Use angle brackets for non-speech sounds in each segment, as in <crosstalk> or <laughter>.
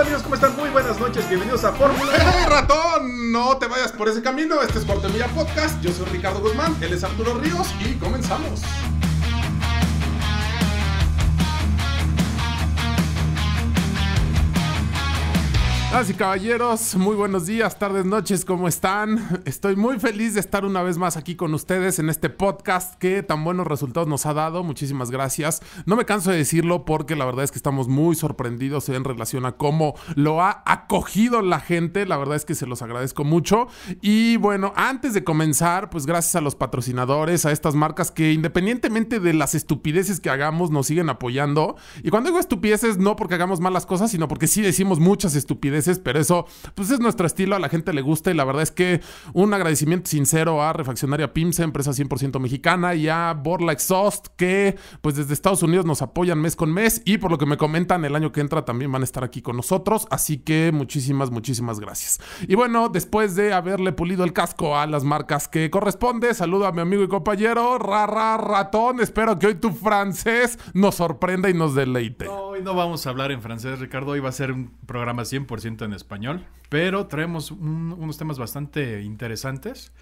Hola amigos? ¿Cómo están? Muy buenas noches, bienvenidos a Fórmula. ¡Hey ratón! No te vayas por ese camino, este es Portemilla Podcast, yo soy Ricardo Guzmán, él es Arturo Ríos y comenzamos. Así caballeros, muy buenos días, tardes, noches, ¿cómo están? Estoy muy feliz de estar una vez más aquí con ustedes en este podcast que tan buenos resultados nos ha dado. Muchísimas gracias. No me canso de decirlo porque la verdad es que estamos muy sorprendidos en relación a cómo lo ha acogido la gente. La verdad es que se los agradezco mucho. Y bueno, antes de comenzar, pues gracias a los patrocinadores, a estas marcas que independientemente de las estupideces que hagamos, nos siguen apoyando. Y cuando digo estupideces, no porque hagamos malas cosas, sino porque sí decimos muchas estupideces pero eso pues es nuestro estilo, a la gente le gusta y la verdad es que un agradecimiento sincero a Refaccionaria Pimsa, empresa 100% mexicana, y a Borla Exhaust, que pues desde Estados Unidos nos apoyan mes con mes y por lo que me comentan, el año que entra también van a estar aquí con nosotros, así que muchísimas, muchísimas gracias. Y bueno, después de haberle pulido el casco a las marcas que corresponde, saludo a mi amigo y compañero, Rara Ratón, espero que hoy tu francés nos sorprenda y nos deleite. hoy no vamos a hablar en francés, Ricardo, hoy va a ser un programa 100% en español, pero traemos unos temas bastante interesantes.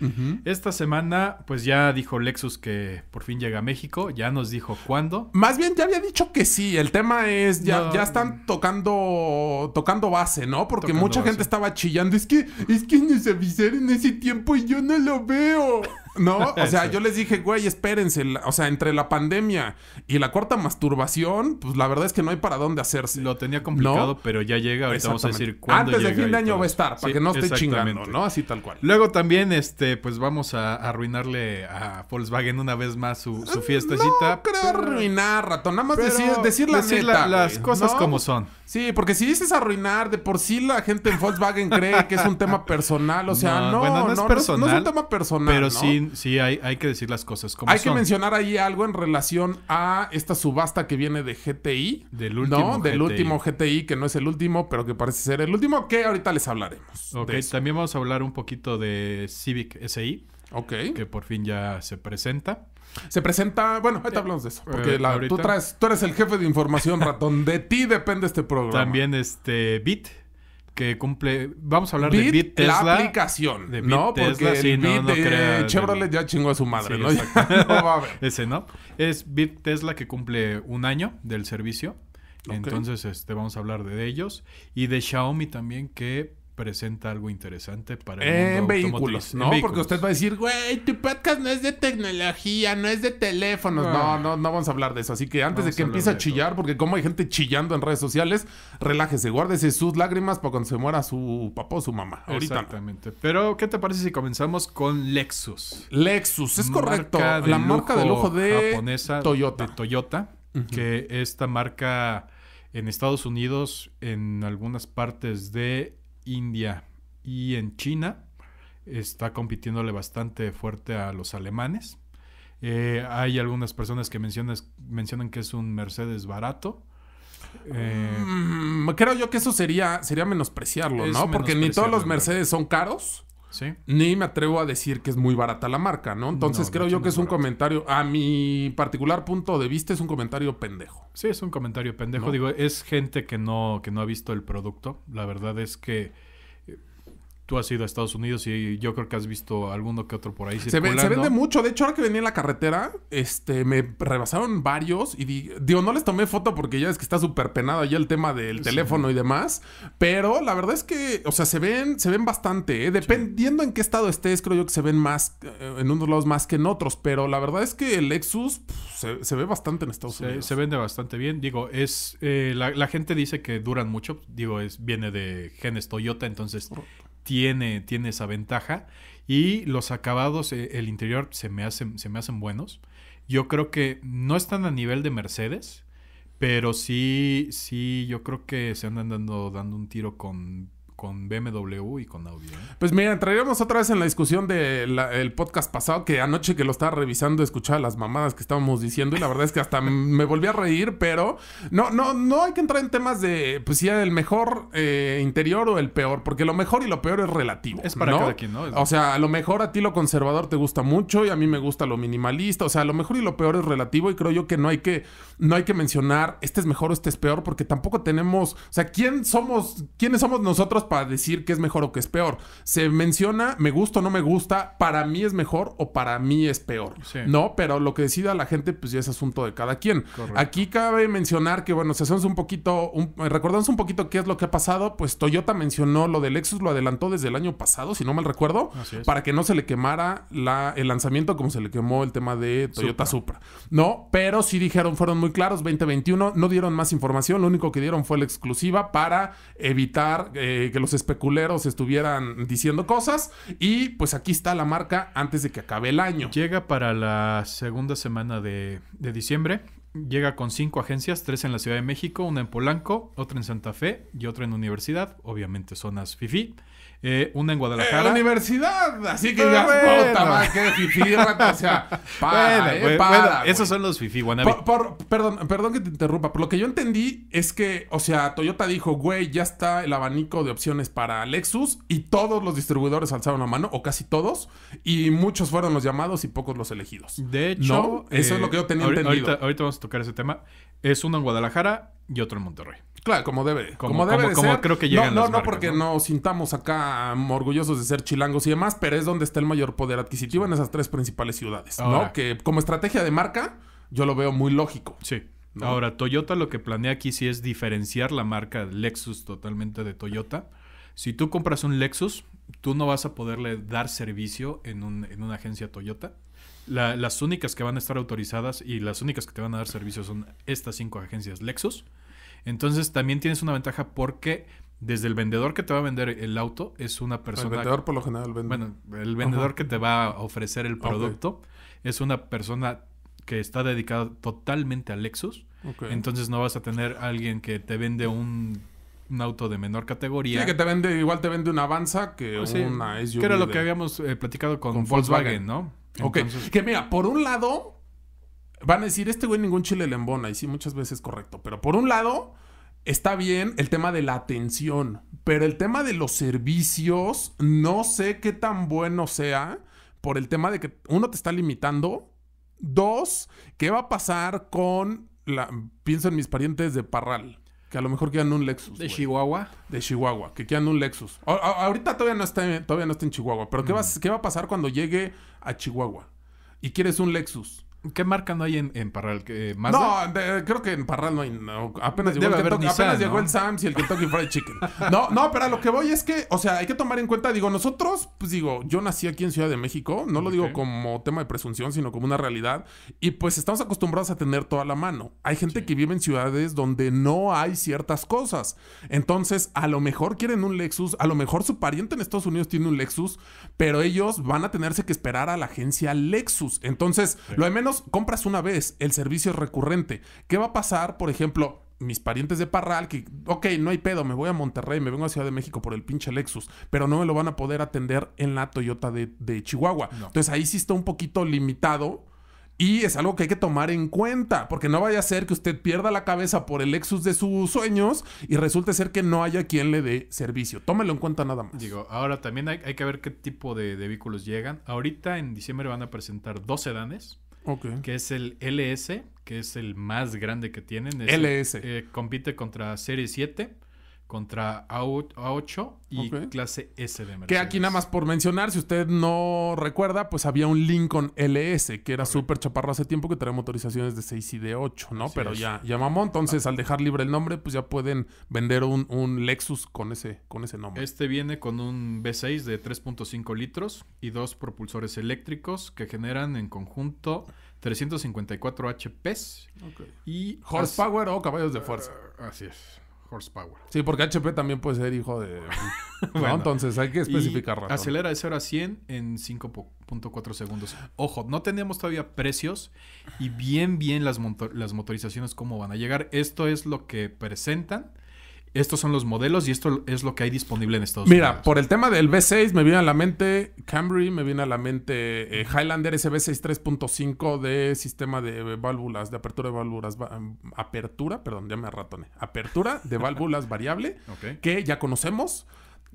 Esta semana, pues ya dijo Lexus que por fin llega a México, ya nos dijo cuándo. Más bien ya había dicho que sí, el tema es, ya, ya están tocando, tocando base, ¿no? Porque mucha gente estaba chillando, es que, es que nos avisaron ese tiempo y yo no lo veo. No, o <laughs> sea, yo les dije, güey, espérense, o sea, entre la pandemia y la corta masturbación, pues la verdad es que no hay para dónde hacerse. Lo tenía complicado, pero ya llega, ahorita vamos a decir cuándo Antes de fin de año va a estar, para que no esté chingando, ¿no? Así tal cual. Luego también, este, pues vamos a arruinarle a Volkswagen una vez más su, fiestacita. Mm, fiestecita. No creo pero... arruinar, ratón, nada más decir, decir las cosas como son. Sí, porque si dices arruinar, de por sí la gente en Volkswagen cree que es un tema personal. O sea, no, no, es, personal, un tema personal. Pero sí, sí hay, que decir las cosas como Hay que mencionar ahí algo en relación a esta subasta que viene de GTI. Del último. Del último GTI, que no es el último, pero que parece ser el último, que ahorita les hablaremos. Ok, también vamos a hablar un poquito de Civic SI. Ok. Que por fin ya se presenta. Se presenta, bueno, ahorita eh, hablamos de eso. Eh, porque tú, traes, tú eres el jefe de información, <laughs> ratón. de ti depende este programa. También este Bit, que cumple. Vamos a hablar de Bit Tesla. La aplicación. De no, porque el Bit no, Chevrolet ya chingó a su madre, <laughs> ¿no? va a Ese, ¿no? Es Bit Tesla que cumple un año del servicio. Entonces, este, vamos a hablar de ellos. Y de Xiaomi también, que presenta algo interesante para el en vehículos, ¿no? Porque usted va a decir, güey, tu podcast no es de tecnología, no es de teléfonos. No, ah. no, no vamos a hablar de eso. Así que antes de que empiece a chillar, porque como hay gente chillando en redes sociales, relájese, guárdese sus lágrimas para cuando se muera su papá o su mamá. Ahorita. Exactamente. Pero, ¿qué te parece si comenzamos con Lexus? Lexus, es correcto. la marca de lujo de japonesa Toyota. Toyota, que esta marca en Estados Unidos, en algunas partes de India y en China. Está compitiéndole bastante fuerte a los alemanes. Eh, hay algunas personas que mencionan que es un Mercedes barato. Eh, mm, creo yo que eso sería, sería menospreciarlo, ¿no? Porque ni todos los Mercedes son caros. Ni me atrevo a decir que es muy barata la marca, ¿no? Entonces creo yo que es un comentario, a mi particular punto de vista, es un comentario pendejo. Sí, es un comentario pendejo. Digo, es gente que no, que no ha visto el producto. La verdad es que Tú has ido a Estados Unidos y yo creo que has visto alguno que otro por ahí. Se, vende mucho. De hecho, ahora que venía en la carretera, este, me rebasaron varios y digo, no les tomé foto porque ya es que está súper penado ya el tema del teléfono y demás. Pero la verdad es que, o sea, se ven, se ven bastante. ¿eh? Dependiendo en qué estado estés, creo yo que se ven más eh, en unos lados más que en otros. Pero la verdad es que el Lexus se, ve bastante en Estados Unidos. Se vende bastante bien. Digo, es eh, la, gente dice que duran mucho. Digo, es viene de genes Toyota, entonces tiene, esa ventaja. Y los acabados, eh, el interior se me, hacen, se me hacen buenos. Yo creo que no están a nivel de Mercedes, pero sí, sí, yo creo que se andan dando, dando un tiro con con BMW y con Audi. ¿eh? Pues mira, entraríamos otra vez en la discusión del podcast pasado, que anoche que lo estaba revisando, escuchaba las mamadas que estábamos diciendo y la verdad es que hasta <laughs> me volví a reír, pero no, no, no hay que entrar en temas de, pues si el mejor eh, interior o el peor, porque lo mejor y lo peor es relativo. Es para cada quien, ¿no? O sea, a lo mejor a ti lo conservador te gusta mucho y a mí me gusta lo minimalista, o sea, lo mejor y lo peor es relativo y creo yo que no hay que, no hay que mencionar este es mejor o este es peor, porque tampoco tenemos, o sea, ¿quién somos, quiénes somos nosotros? para decir qué es mejor o qué es peor. Se menciona, me gusta o no me gusta, para mí es mejor o para mí es peor. No, pero lo que decida la gente, pues ya es asunto de cada quien. Aquí cabe mencionar que, bueno, si hacemos un poquito, recordamos un poquito qué es lo que ha pasado, pues Toyota mencionó lo de Lexus, lo adelantó desde el año pasado, si no mal recuerdo, para que no se le quemara la, el lanzamiento como se le quemó el tema de Toyota Supra. No, pero sí dijeron, fueron muy claros, 2021, no dieron más información, lo único que dieron fue la exclusiva para evitar que eh, que los especuleros estuvieran diciendo cosas. Y pues aquí está la marca antes de que acabe el año. Llega para la segunda semana de, de diciembre. Llega con cinco agencias, tres en la Ciudad de México, una en Polanco, otra en Santa Fe y otra en Universidad, obviamente zonas FIFI. Eh, una en Guadalajara. Eh, universidad, así que digas, puta qué <laughs> o sea, para, eh, esos son los fifi perdón, perdón que te interrumpa, por lo que yo entendí es que, o sea, Toyota dijo, güey, ya está el abanico de opciones para Lexus y todos los distribuidores alzaron la mano, o casi todos, y muchos fueron los llamados y pocos los elegidos. De hecho, ¿No? eso es lo que yo tenía entendido tocar ese tema, es uno en Guadalajara y otro en Monterrey. Claro, como debe. Como, debe creo que yo. No, no, no porque nos sintamos acá orgullosos de ser chilangos y demás, pero es donde está el mayor poder adquisitivo en esas tres principales ciudades, ¿no? Que como estrategia de marca, yo lo veo muy lógico. Sí. Ahora, Toyota lo que planea aquí sí es diferenciar la marca Lexus totalmente de Toyota. Si tú compras un Lexus, tú no vas a poderle dar servicio en, un, en una agencia Toyota las únicas que van a estar autorizadas y las únicas que te van a dar servicio son estas cinco agencias Lexus. Entonces también tienes una ventaja porque desde el vendedor que te va a vender el auto es una persona... El vendedor por lo general vende. Bueno, el vendedor que te va a ofrecer el producto es una persona que está dedicada totalmente a Lexus. Entonces no vas a tener alguien que te vende un auto de menor categoría. Sí, que te vende, igual te vende una Avanza que ah, una SUV. Que era lo que habíamos eh, platicado con, Volkswagen, Volkswagen, ¿no? Ok, que mira, por un lado, van a decir, este güey ningún chile le embona, y sí, muchas veces correcto, pero por un lado, está bien el tema de la atención, pero el tema de los servicios, no sé qué tan bueno sea por el tema de que uno te está limitando, dos, ¿qué va a pasar con la, pienso en mis parientes de Parral? que a lo mejor quieran un Lexus. ¿De Chihuahua? De Chihuahua, que quieran un Lexus. ahorita todavía no, está en, todavía no está en Chihuahua, pero ¿qué, mm. ¿qué va a pasar cuando llegue a Chihuahua? Y quieres un Lexus. ¿Qué marca no hay en, en Parral? Eh, ¿Más no, creo que en Parral no hay. apenas llegó, el, el Sam's y el Kentucky Fried Chicken. No, no, pero lo que voy es que, o sea, hay que tomar en cuenta, digo, nosotros, pues digo, yo nací aquí en Ciudad de México, no lo digo como tema de presunción, sino como una realidad, y pues estamos acostumbrados a tener toda la mano. Hay gente que vive en ciudades donde no hay ciertas cosas. Entonces, a lo mejor quieren un Lexus, a lo mejor su pariente en Estados Unidos tiene un Lexus, pero ellos van a tenerse que esperar a la agencia Lexus. Entonces, lo de menos compras una vez, el servicio recurrente. ¿Qué va a pasar, por ejemplo, mis parientes de Parral, que, ok, no hay pedo, me voy a Monterrey, me vengo a Ciudad de México por el pinche Lexus, pero no me lo van a poder atender en la Toyota de, Chihuahua. Entonces ahí sí está un poquito limitado. Y es algo que hay que tomar en cuenta, porque no vaya a ser que usted pierda la cabeza por el Lexus de sus sueños y resulte ser que no haya quien le dé servicio. Tómelo en cuenta nada más. Digo, ahora también hay, que ver qué tipo de, vehículos llegan. Ahorita en diciembre van a presentar dos sedanes que es el LS, que es el más grande que tienen. Eh, compite contra Serie 7 contra A8 y clase S de Mercedes. Que aquí nada más por mencionar, si usted no recuerda, pues había un Lincoln LS que era súper chaparro hace tiempo que trae motorizaciones de 6 y de 8, ¿no? Pero ya, ya entonces al dejar libre el nombre, pues ya pueden vender un, Lexus con ese, con ese nombre. Este viene con un V6 de 3.5 litros y dos propulsores eléctricos que generan en conjunto 354 HPs okay. y... Horsepower o caballos de fuerza. Ah, así es horsepower. Sí, porque HP también puede ser hijo de... <laughs> entonces hay que especificar. rápido. Acelera de 0 a 100 en 5.4 segundos. Ojo, no tenemos todavía precios y bien, bien las, las motorizaciones cómo van a llegar. Esto es lo que presentan estos son los modelos y esto es lo que hay disponible en Estados Mira, Unidos. Mira, por el tema del V6 me viene a la mente Camry, me viene a la mente eh, Highlander, ese V6 3.5 de sistema de válvulas, de apertura de válvulas, em, apertura, perdón, ya me arratone, apertura de <laughs> válvulas variable, que ya conocemos.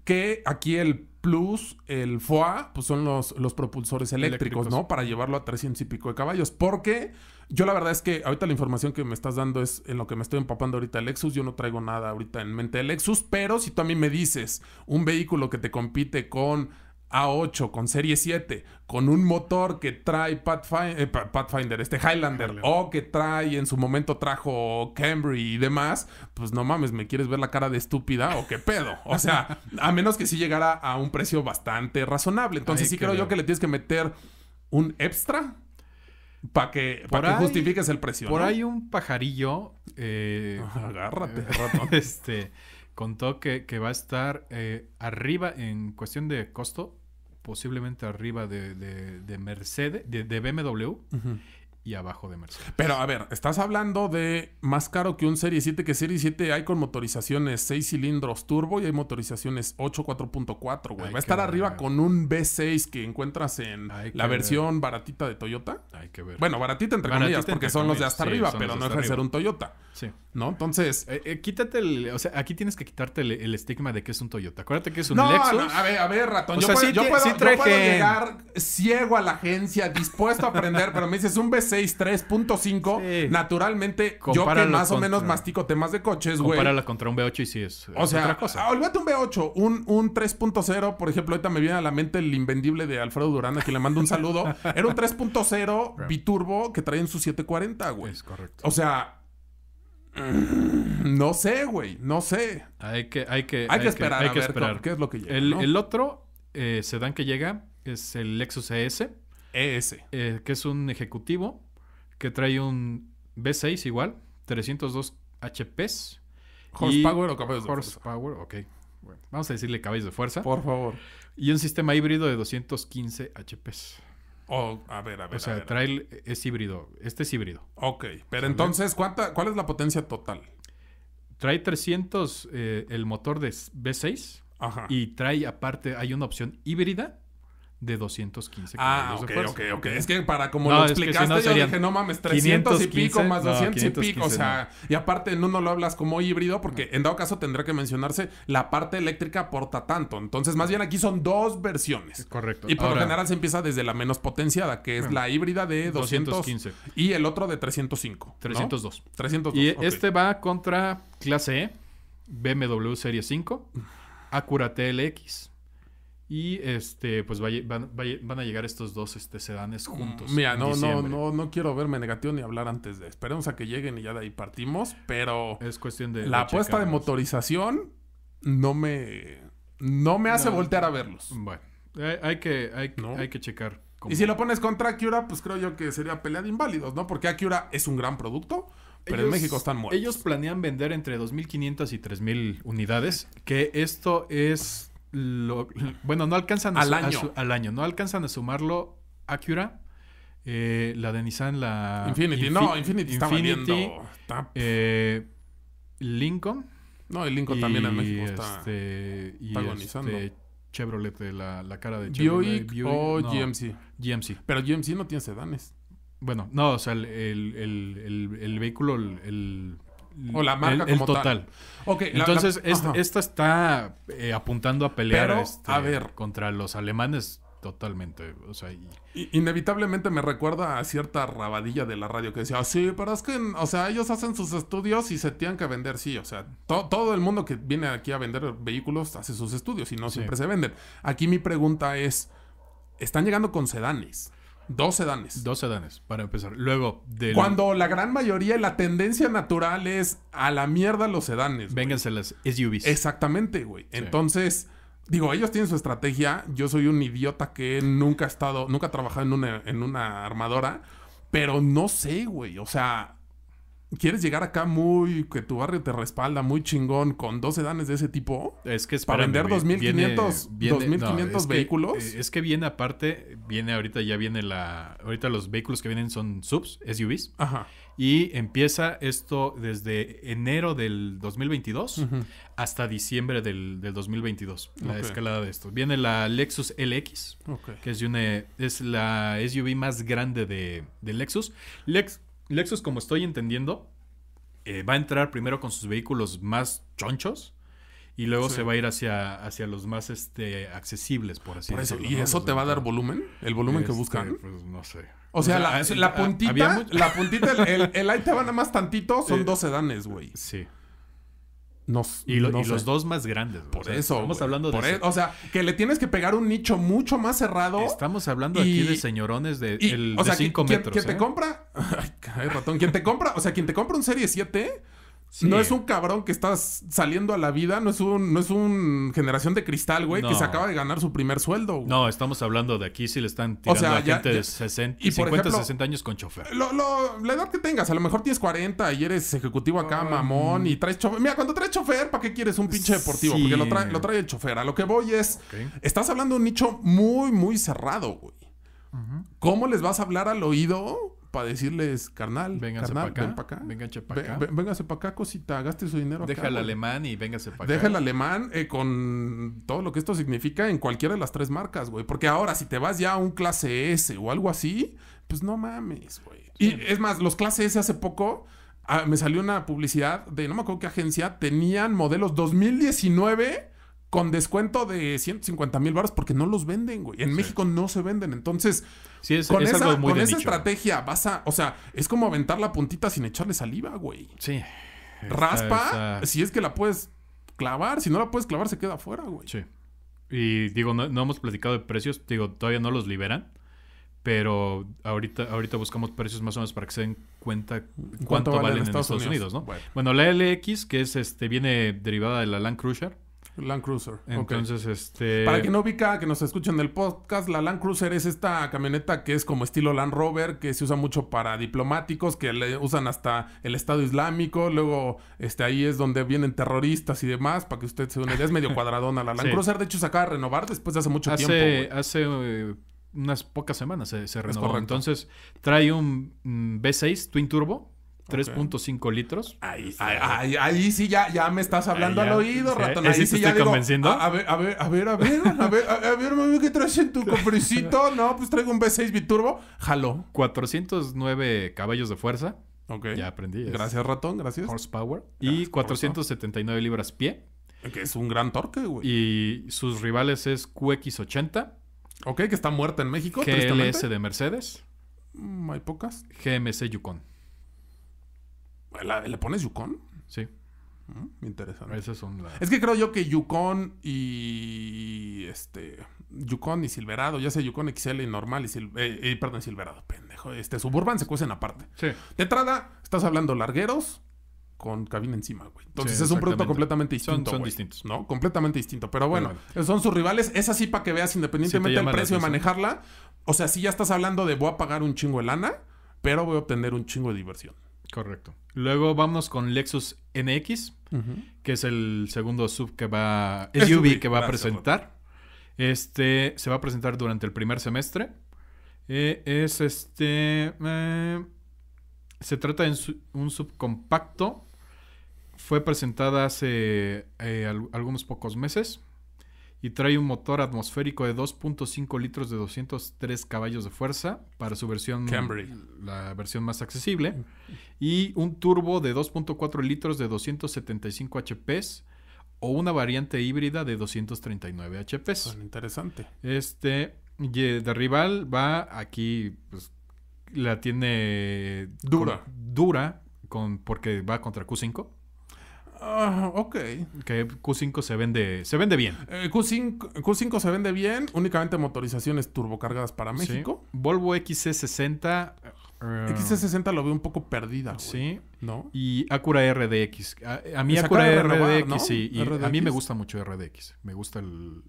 Que aquí el Plus, el FOA, pues son los, los propulsores eléctricos, ¿no? Para llevarlo a 300 y pico de caballos. Porque yo la verdad es que ahorita la información que me estás dando es en lo que me estoy empapando ahorita el Lexus. Yo no traigo nada ahorita en mente de Lexus, pero si tú a mí me dices un vehículo que te compite con a8 con serie 7, con un motor que trae Pathfinder, eh, este Highlander, o que trae, en su momento trajo Camry y demás, pues no mames, ¿me quieres ver la cara de estúpida o qué pedo? O sea, a menos que sí llegara a un precio bastante razonable. Entonces sí creo yo que le tienes que meter un extra para que, justifiques el precio. Por ahí un pajarillo. Eh, <laughs> Agárrate, eh, <laughs> Este contó que, que, va a estar eh, arriba en cuestión de costo posiblemente arriba de, de, Mercedes, de, BMW, y abajo de Mercedes. Pero a ver, estás hablando de más caro que un Serie 7, que Serie 7 hay con motorizaciones 6 cilindros turbo y hay motorizaciones 8 4.4, güey. Va a estar arriba con un V6 que encuentras en la versión baratita de Toyota. Hay que ver. Bueno, baratita entre comillas, porque son los de hasta arriba, pero no es de ser un Toyota. Sí. ¿No? Entonces, eh, eh, quítate el, o sea, aquí tienes que quitarte el, estigma de que es un Toyota. Acuérdate que es un Lexus. No, a ver, a ver, ratón, yo, puedo, llegar ciego a la agencia, dispuesto a aprender, pero me dices un V6 3.5, naturalmente, yo que más o menos mastico temas de coches, güey. Compárala contra un b 8 y si es, o sea, otra cosa. Ah, olvídate un V8, un, 3.0, por ejemplo, ahorita me viene a la mente el invendible de Alfredo Durán, que le mando un saludo. <laughs> Era un 3.0 biturbo que traía en su 740, güey. Es correcto. O sea, mm, no sé, güey, no sé. Hay que, hay que, hay, que esperar. hay que esperar. ¿Qué es lo que llega? El, otro se eh, sedán que llega es el Lexus ES. ES. Eh, que es un ejecutivo que trae un b 6 igual, 302 HPs. Horsepower o caballos de fuerza. Horsepower, ok. vamos a decirle caballos de fuerza. Por favor. Y un sistema híbrido de 215 HPs. Oh, a ver, a ver. O sea, es híbrido. Este es híbrido. Ok, pero entonces, ¿cuánta, ¿cuál es la potencia total? Trae 300 eh, el motor de b 6 Ajá. Y trae aparte, hay una opción híbrida de 215 ah, ok, ok, ok. Es que para como lo explicaste, yo dije, no mames, 300 y pico más 200 y pico. O sea, y aparte no lo hablas como híbrido, porque en dado caso tendrá que mencionarse la parte eléctrica aporta tanto. Entonces, más bien aquí son dos versiones. Correcto. Y por lo general se empieza desde la menos potenciada, que es la híbrida de 215. Y el otro de 305. 302. 302. Y este va contra clase E, BMW Serie 5, Acura TLX. Y este, pues van, a llegar estos dos este, sedanes mm, juntos. Mira, no, no, no, no quiero verme negativo ni hablar antes de. Esperemos a que lleguen y ya de ahí partimos. Pero. Es cuestión de. La apuesta de motorización no me. No me hace voltear a verlos. Bueno, hay, que, hay que checar Y si lo pones contra Acura, pues creo yo que sería pelea de inválidos, ¿no? Porque Acura es un gran producto, pero en México están muertos. Ellos planean vender entre 2.500 y 3.000 unidades, que esto es bueno, no alcanzan al, a año. al año, no alcanzan a sumarlo Acura. Eh, la de Nissan, la. Infinity, no, Infinity, está eh, Lincoln. No, el Lincoln también en México está, este, y Este Chevrolet, la, la cara de Chevrolet. Buick, o GMC. GMC. Pero GMC no tiene sedanes. Bueno, no, o sea, el, el, el, el vehículo, el, o la marca como total. Tal. Entonces, esta, está eh, apuntando a pelear este, contra los alemanes Totalmente, Inevitablemente me recuerda a cierta rabadilla de la radio que decía, sí, pero es que, o sea, ellos hacen sus estudios y se tienen que vender, sí, o sea, todo el mundo que viene aquí a vender vehículos hace sus estudios y no siempre se venden. Aquí mi pregunta es, ¿están llegando con sedanes? Dos sedanes. Dos sedanes, para empezar. Luego, de. Cuando la gran mayoría, la tendencia natural es a la mierda los sedanes. Vénganse las SUVs. Exactamente, güey. Entonces, digo, ellos tienen su estrategia. Yo soy un idiota que nunca ha estado, nunca ha trabajado en una, en una armadora. Pero no sé, güey. O sea, quieres llegar acá muy que tu barrio te respalda muy chingón con 12 sedanes de ese tipo es que es para vender 2500 2500 vehículos eh, es que viene aparte viene ahorita ya viene la ahorita los vehículos que vienen son subs SUVs Ajá. y empieza esto desde enero del 2022 hasta diciembre del, 2022 la escalada de esto viene la Lexus LX que es es la SUV más grande de, de Lexus Lex Lexus, como estoy entendiendo, eh, va a entrar primero con sus vehículos más chonchos y luego se va a ir hacia, hacia los más este, accesibles, por así decirlo. ¿Y eso te va a dar volumen? ¿El volumen que este, buscan? Pues no sé. O sea, la, ah, puntita, la puntita, el, el, ahí te va nada más tantito, son 12 dos sedanes, güey. Sí y, los dos más grandes. Por eso. Estamos hablando de. E, o sea, que le tienes que pegar un nicho mucho más cerrado. Estamos hablando aquí de señorones de 5 metros. O sea, quien, te ¿eh? compra. <laughs> Ay, ratón. ¿Quién te compra. O sea, quien te compra un Serie 7 no es un cabrón que está saliendo a la vida, no es un, no es generación de cristal, güey, que se acaba de ganar su primer sueldo. No, estamos hablando de aquí, si le están tirando a gente de 60, y 50, 60 años con chofer. la edad que tengas, a lo mejor tienes 40 y eres ejecutivo acá, mamón, y traes chofer. Mira, cuando traes chofer, ¿para qué quieres un pinche deportivo? Porque lo trae, el chofer. A lo que voy es, estás hablando de un nicho muy, muy cerrado, güey. ¿Cómo les vas a hablar al oído? para decirles, carnal, vénganse para acá, ven pa acá. Vénganse para acá. acá, cosita, gaste su dinero. Deja el alemán y véngase para acá. Deja el alemán eh, con todo lo que esto significa en cualquiera de las tres marcas, güey. Porque ahora, si te vas ya a un clase S o algo así, pues no mames, güey. Y es más, los clases S hace poco. Ah, me salió una publicidad de no me acuerdo qué agencia tenían modelos 2019 con descuento de 150 mil barras porque no los venden, güey. En México no se venden. Entonces, con esa, con esa estrategia vas a, o sea, es como aventar la puntita sin echarle saliva, güey. Sí. Raspa, si es que la puedes clavar, si no la puedes clavar, se queda afuera, güey. Sí. Y digo, no, hemos platicado de precios, digo, todavía no los liberan. Pero ahorita, ahorita buscamos precios más o menos para que se den cuenta cuánto, valen, en Estados, Unidos? ¿no? Bueno. la LX, que es este, viene derivada de la Land Cruiser, Land Cruiser. Entonces, este. Para quien no ubica, que nos escuchen el podcast, la Land Cruiser es esta camioneta que es como estilo Land Rover, que se usa mucho para diplomáticos, que le usan hasta el Estado Islámico. Luego, este, ahí es donde vienen terroristas y demás, para que usted se una idea. Es medio <laughs> cuadradona la Land Cruiser. De hecho, se acaba de renovar después de hace mucho tiempo. Hace eh, unas pocas semanas se, se renovó. Entonces, trae un B mm, V6 Twin Turbo 3.5 litros. Ahí, ahí, ahí, sí ya, ya me estás hablando al oído, ratón. Ahí sí, ya convenciendo. A, ah, a, ver, a ver, a ver, a ver, a ver, a ver, mami, ¿qué traes en tu <laughs> cofrecito? No, pues traigo un V6 biturbo. Jaló. 409 caballos de fuerza. Ok. Ya aprendí. gracias, ratón, gracias. Horsepower. y 479 libras pie. Que es un gran torque, güey. Y sus rivales es QX80. Ok, que está muerta en México. GLS de Mercedes. Mm, hay pocas. GMC Yukon. ¿Le pones Yukon? Sí. Mm, interesante. Es que creo yo que Yukon y. Este. Yukon y Silverado, ya sé, Yukon XL y normal y eh, eh, perdón, Silverado, pendejo. Este, Suburban se cuecen aparte. Sí. De entrada, estás hablando largueros con cabina encima, güey. Entonces es un producto completamente distinto. Son, distintos. ¿No? Completamente distinto. Pero bueno, son sus rivales. Es así para que veas, independientemente del precio de manejarla. O sea, si ya estás hablando de voy a pagar un chingo de lana, pero voy a obtener un chingo de diversión. Correcto. Luego vamos con Lexus NX, que es el segundo sub que va, SUV, <laughs> que va a presentar. Este se va a presentar durante el primer semestre. Eh, es este. Eh, se trata de un subcompacto. Fue presentada hace eh, algunos pocos meses y trae un motor atmosférico de 2.5 litros de 203 caballos de fuerza para su versión la versión más accesible y un turbo de 2.4 litros de 275 HP o una variante híbrida de 239 HP. interesante. Este de rival va aquí pues, la tiene dura, dura con porque va contra Q5 Ah, ok. Que Q5 se vende, se vende bien. Eh, Q5, se vende bien, únicamente motorizaciones turbocargadas para México. Volvo XC60. Eh, XC60 lo veo un poco perdida. Sí. ¿No? Y Acura RDX. A, mí pues Acura RDX, sí. Y a mí me gusta mucho RDX. Me gusta el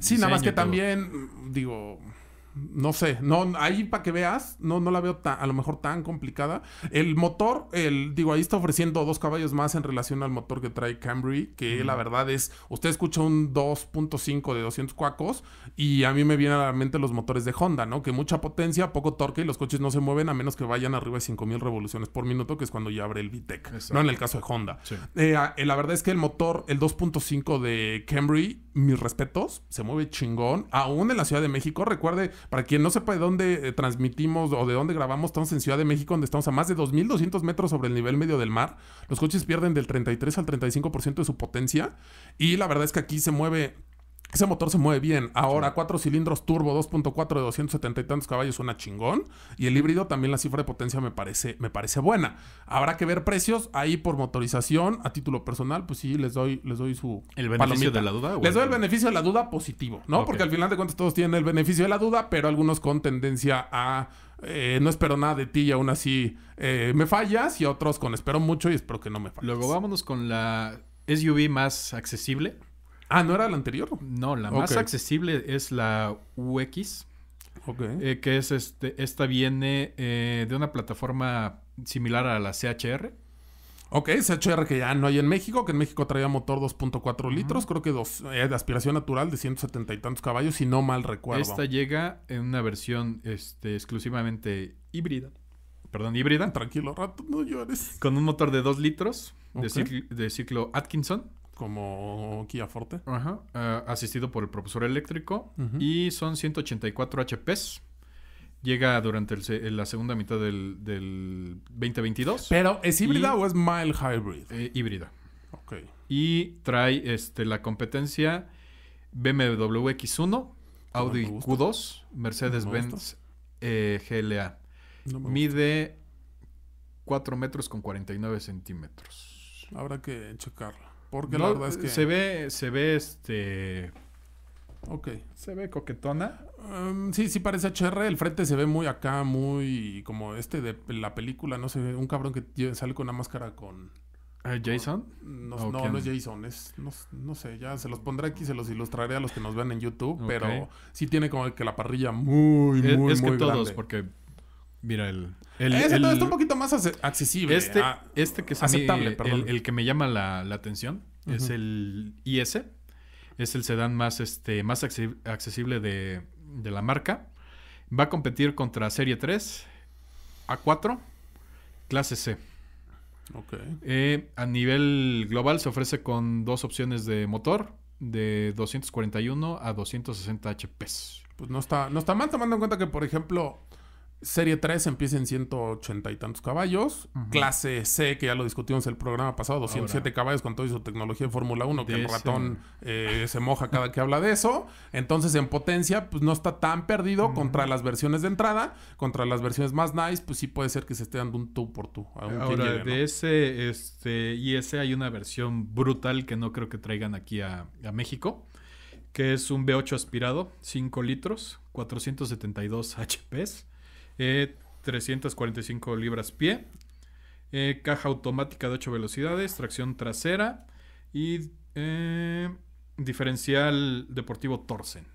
sí, nada más que también, digo no sé, no, ahí para que veas, no, no la veo a lo mejor tan complicada. El motor, el, digo, ahí está ofreciendo dos caballos más en relación al motor que trae Camry, que la verdad es, usted escucha un 2.5 de 200 cuacos y a mí me vienen a la mente los motores de Honda, ¿no? Que mucha potencia, poco torque y los coches no se mueven a menos que vayan arriba de 5000 revoluciones por minuto, que es cuando ya abre el VTEC, ¿no? En el caso de Honda. Eh, eh, la verdad es que el motor, el 2.5 de Camry, mis respetos, se mueve chingón, aún en la Ciudad de México, recuerde para quien no sepa de dónde eh, transmitimos o de dónde grabamos, estamos en Ciudad de México, donde estamos a más de 2.200 metros sobre el nivel medio del mar. Los coches pierden del 33 al 35% de su potencia. Y la verdad es que aquí se mueve ese motor se mueve bien. Ahora, cuatro cilindros turbo, 2.4 de 270 y tantos caballos suena chingón. Y el híbrido también la cifra de potencia me parece, me parece buena. Habrá que ver precios ahí por motorización. A título personal, pues sí, les doy, les doy su. ¿El beneficio de la duda? Les doy el beneficio de la duda positivo, ¿no? Porque al final de cuentas todos tienen el beneficio de la duda, pero algunos con tendencia a. Eh, no espero nada de ti y aún así eh, me fallas. Y otros con espero mucho y espero que no me falles. Luego vámonos con la SUV más accesible Ah, ¿no era la anterior? No, la más accesible es la UX. Ok. Eh, que es este, esta viene eh, de una plataforma similar a la CHR. Ok, CHR que ya no hay en México, que en México traía motor 2.4 litros, creo que dos, eh, de aspiración natural de 170 y tantos caballos, si no mal recuerdo. Esta llega en una versión este, exclusivamente híbrida. Perdón, híbrida. Tranquilo, rato, no llores. Con un motor de 2 litros de ciclo Atkinson como Kia Forte. Eh, asistido por el profesor eléctrico. Y son 184 HPs. Llega durante la segunda mitad del, 2022. Pero, ¿es híbrida o es mild hybrid? Eh, híbrida. Y trae este, la competencia BMW X1, ah, Audi Q2, Mercedes-Benz GLA. Eh, Mide 4 metros con 49 centímetros. Habrá que checarlo porque la verdad es que. Se ve, se ve este. Ok. Se ve coquetona. Em, sí, sí parece HR. El frente se ve muy acá, muy como este de la película, no sé, un cabrón que sale con una máscara con. ¿Eh, ¿Jason? no, no, es Jason, No, sé, ya se los pondré aquí, se los ilustraré a los que nos vean en YouTube, pero sí tiene como que la parrilla muy, muy, es, es muy porque Mira, el. el Ese está un poquito más accesible. Este, ah, este que es aceptable, perdón. El, que me llama la, atención es el IS. Es el sedán más, este, más accesible de, la marca. Va a competir contra Serie 3, A4, clase C. Ok. Eh, a nivel global se ofrece con dos opciones de motor de 241 a 260 HP. Pues no está, no está mal tomando en cuenta que, por ejemplo, Serie 3 empieza en 180 y tantos caballos. Clase C, que ya lo discutimos el programa pasado, 207 caballos con toda su tecnología de Fórmula 1, que el ratón eh, se moja cada que habla de eso. Entonces, en potencia, pues no está tan perdido contra las versiones de entrada. Contra las versiones más nice, pues sí puede ser que se esté dando un tú por tú. Ahora, de ese este, IS hay una versión brutal que no creo que traigan aquí a, México que es un V8 aspirado, 5 litros, 472 HPs. 345 eh, libras pie, eh, caja automática de 8 velocidades, tracción trasera y eh, diferencial deportivo Torsen.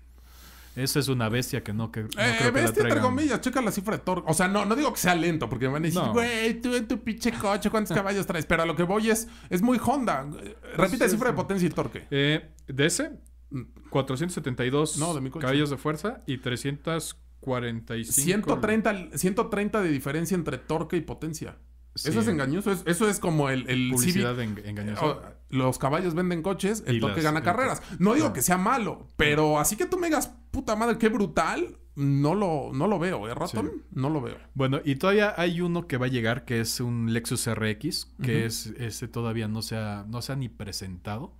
Esa es una bestia que no, que, creo que bestia, entre comillas, checa la cifra de torque. O sea, no, no digo que sea lento, porque me van a decir, güey, tú en tu pinche coche, ¿cuántos <laughs> caballos traes? Pero a lo que voy es, es muy Honda. Pues Repite la cifra de potencia y torque. de ese, 472 mm. caballos de fuerza y 300 45. 130, de diferencia entre torque y potencia. Eso es engañoso. eso es como el, Publicidad engañosa. Oh, los caballos venden coches, el torque gana carreras. No digo ah. que sea malo, pero así que tú me digas, puta madre, qué brutal. No lo, no lo veo, ¿eh, ratón? No lo veo. Bueno, y todavía hay uno que va a llegar que es un Lexus RX, que es, ese todavía no se ha, no se ha ni presentado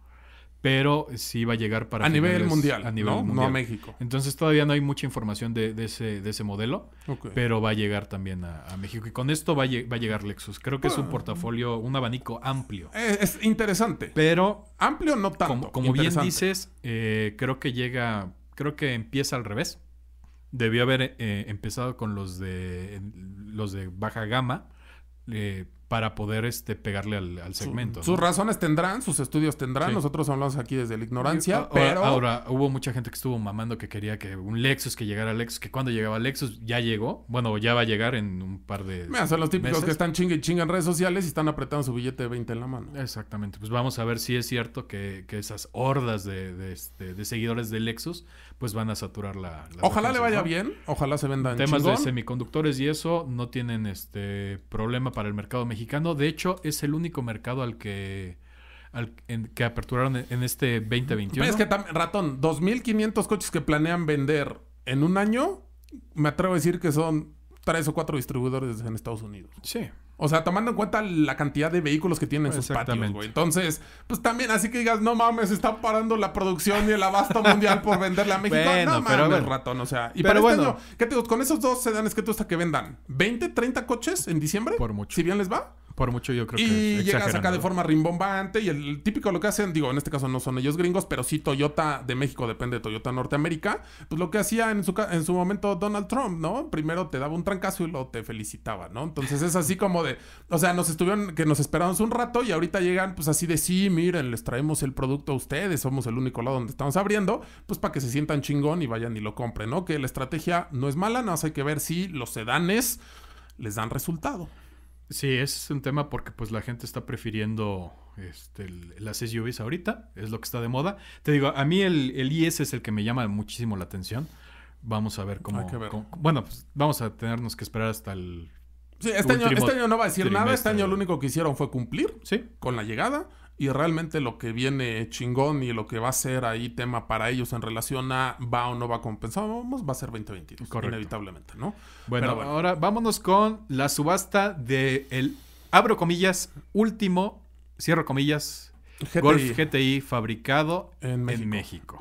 pero sí va a llegar para... A nivel mundial. A nivel ¿no? mundial. No a México. Entonces todavía no hay mucha información de, ese, de ese modelo, pero va a llegar también a, México. Y con esto va a, llegar Lexus. Creo que es un ah. portafolio, un abanico amplio. Eh, es, interesante. Pero... Amplio no tanto. Como, bien dices, eh, creo que llega, creo que empieza al revés. Debió haber eh, empezado con los de, los de baja gama para poder este, pegarle al, segmento. sus razones tendrán, sus estudios tendrán. Nosotros hablamos aquí desde la ignorancia, pero... Ahora, hubo mucha gente que estuvo mamando que quería que un Lexus, que llegara Lexus, que cuando llegaba Lexus ya llegó. Bueno, ya va a llegar en un par de Mira, son los típicos que están chingue y chingue en redes sociales y están apretando su billete de 20 en la mano. Exactamente. Pues vamos a ver si es cierto que, esas hordas de, de este, seguidores de Lexus pues van a saturar la... ojalá le vaya bien, ojalá se vendan Temas de semiconductores y eso no tienen este problema para el mercado mexicano. De hecho, es el único mercado al que... que aperturaron en, este 2021. Es que, ratón, 2.500 coches que planean vender en un año, me atrevo a decir que son tres o cuatro distribuidores en Estados Unidos. Sí. O sea, tomando en cuenta la cantidad de vehículos que tienen en sus patios, güey. Entonces, pues también así que digas, no mames, está parando la producción y el abasto mundial por venderle a México. no mames, pero ratón, o sea. Y pero para este bueno. ¿qué te digo? Con esos dos sedanes que tú hasta que vendan, ¿20, 30 coches en diciembre? Por mucho. Si bien les va. Por mucho yo creo y que. Y llegas acá de forma rimbombante y el, típico lo que hacen, digo, en este caso no son ellos gringos, pero sí Toyota de México depende de Toyota Norteamérica, pues lo que hacía en su, en su momento Donald Trump, ¿no? Primero te daba un trancazo y lo te felicitaba, ¿no? Entonces es así como de, o sea, nos estuvieron, que nos esperamos un rato y ahorita llegan pues así de, sí, miren, les traemos el producto a ustedes, somos el único lado donde estamos abriendo, pues para que se sientan chingón y vayan y lo compren, ¿no? Que la estrategia no es mala, nada más hay que ver si los sedanes les dan resultado. Sí, es un tema porque pues la gente está prefiriendo este, el, las SUVs ahorita, es lo que está de moda. Te digo, a mí el, el IS es el que me llama muchísimo la atención. Vamos a ah, ver cómo... bueno, pues vamos a tenernos que esperar hasta el... Sí, este, año, este año no va a decir nada, este año lo único que hicieron fue cumplir ¿Sí? con la llegada y realmente lo que viene chingón y lo que va a ser ahí tema para ellos en relación a va o no va compensado, vamos, va a ser 2022, inevitablemente, ¿no? Bueno, ahora vámonos con la subasta de el, abro comillas, último, cierro comillas, Golf GTI fabricado en México.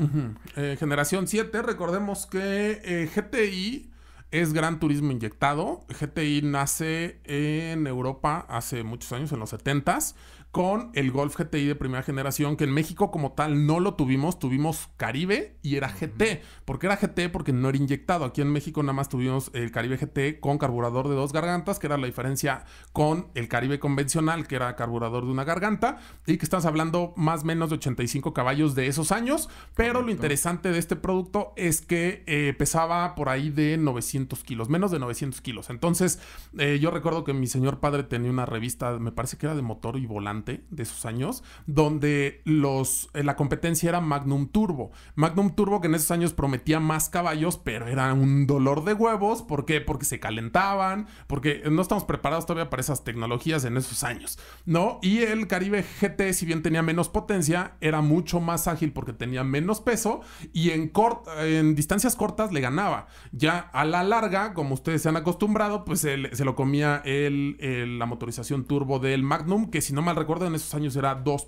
Eh, generación 7, recordemos que eh, GTI es Gran Turismo Inyectado. GTI nace en Europa hace muchos años, en los 70s con el Golf GTI de primera generación, que en México como tal no lo tuvimos, tuvimos Caribe y era GT. ¿Por qué era GT? Porque no era inyectado. Aquí en México nada más tuvimos el Caribe GT con carburador de dos gargantas, que era la diferencia con el Caribe convencional, que era carburador de una garganta, y que estamos hablando más o menos de 85 caballos de esos años, pero lo interesante de este producto es que eh, pesaba por ahí de 900 kilos, menos de 900 kilos. Entonces, eh, yo recuerdo que mi señor padre tenía una revista, me parece que era de motor y volante, de esos años, donde los, eh, la competencia era Magnum Turbo. Magnum Turbo que en esos años prometía más caballos, pero era un dolor de huevos. ¿Por qué? Porque se calentaban, porque no estamos preparados todavía para esas tecnologías en esos años, ¿no? Y el Caribe GT, si bien tenía menos potencia, era mucho más ágil porque tenía menos peso y en, en distancias cortas le ganaba. Ya a la larga, como ustedes se han acostumbrado, pues se lo comía el, la motorización turbo del Magnum, que si no mal recuerdo, en esos años era 2.2.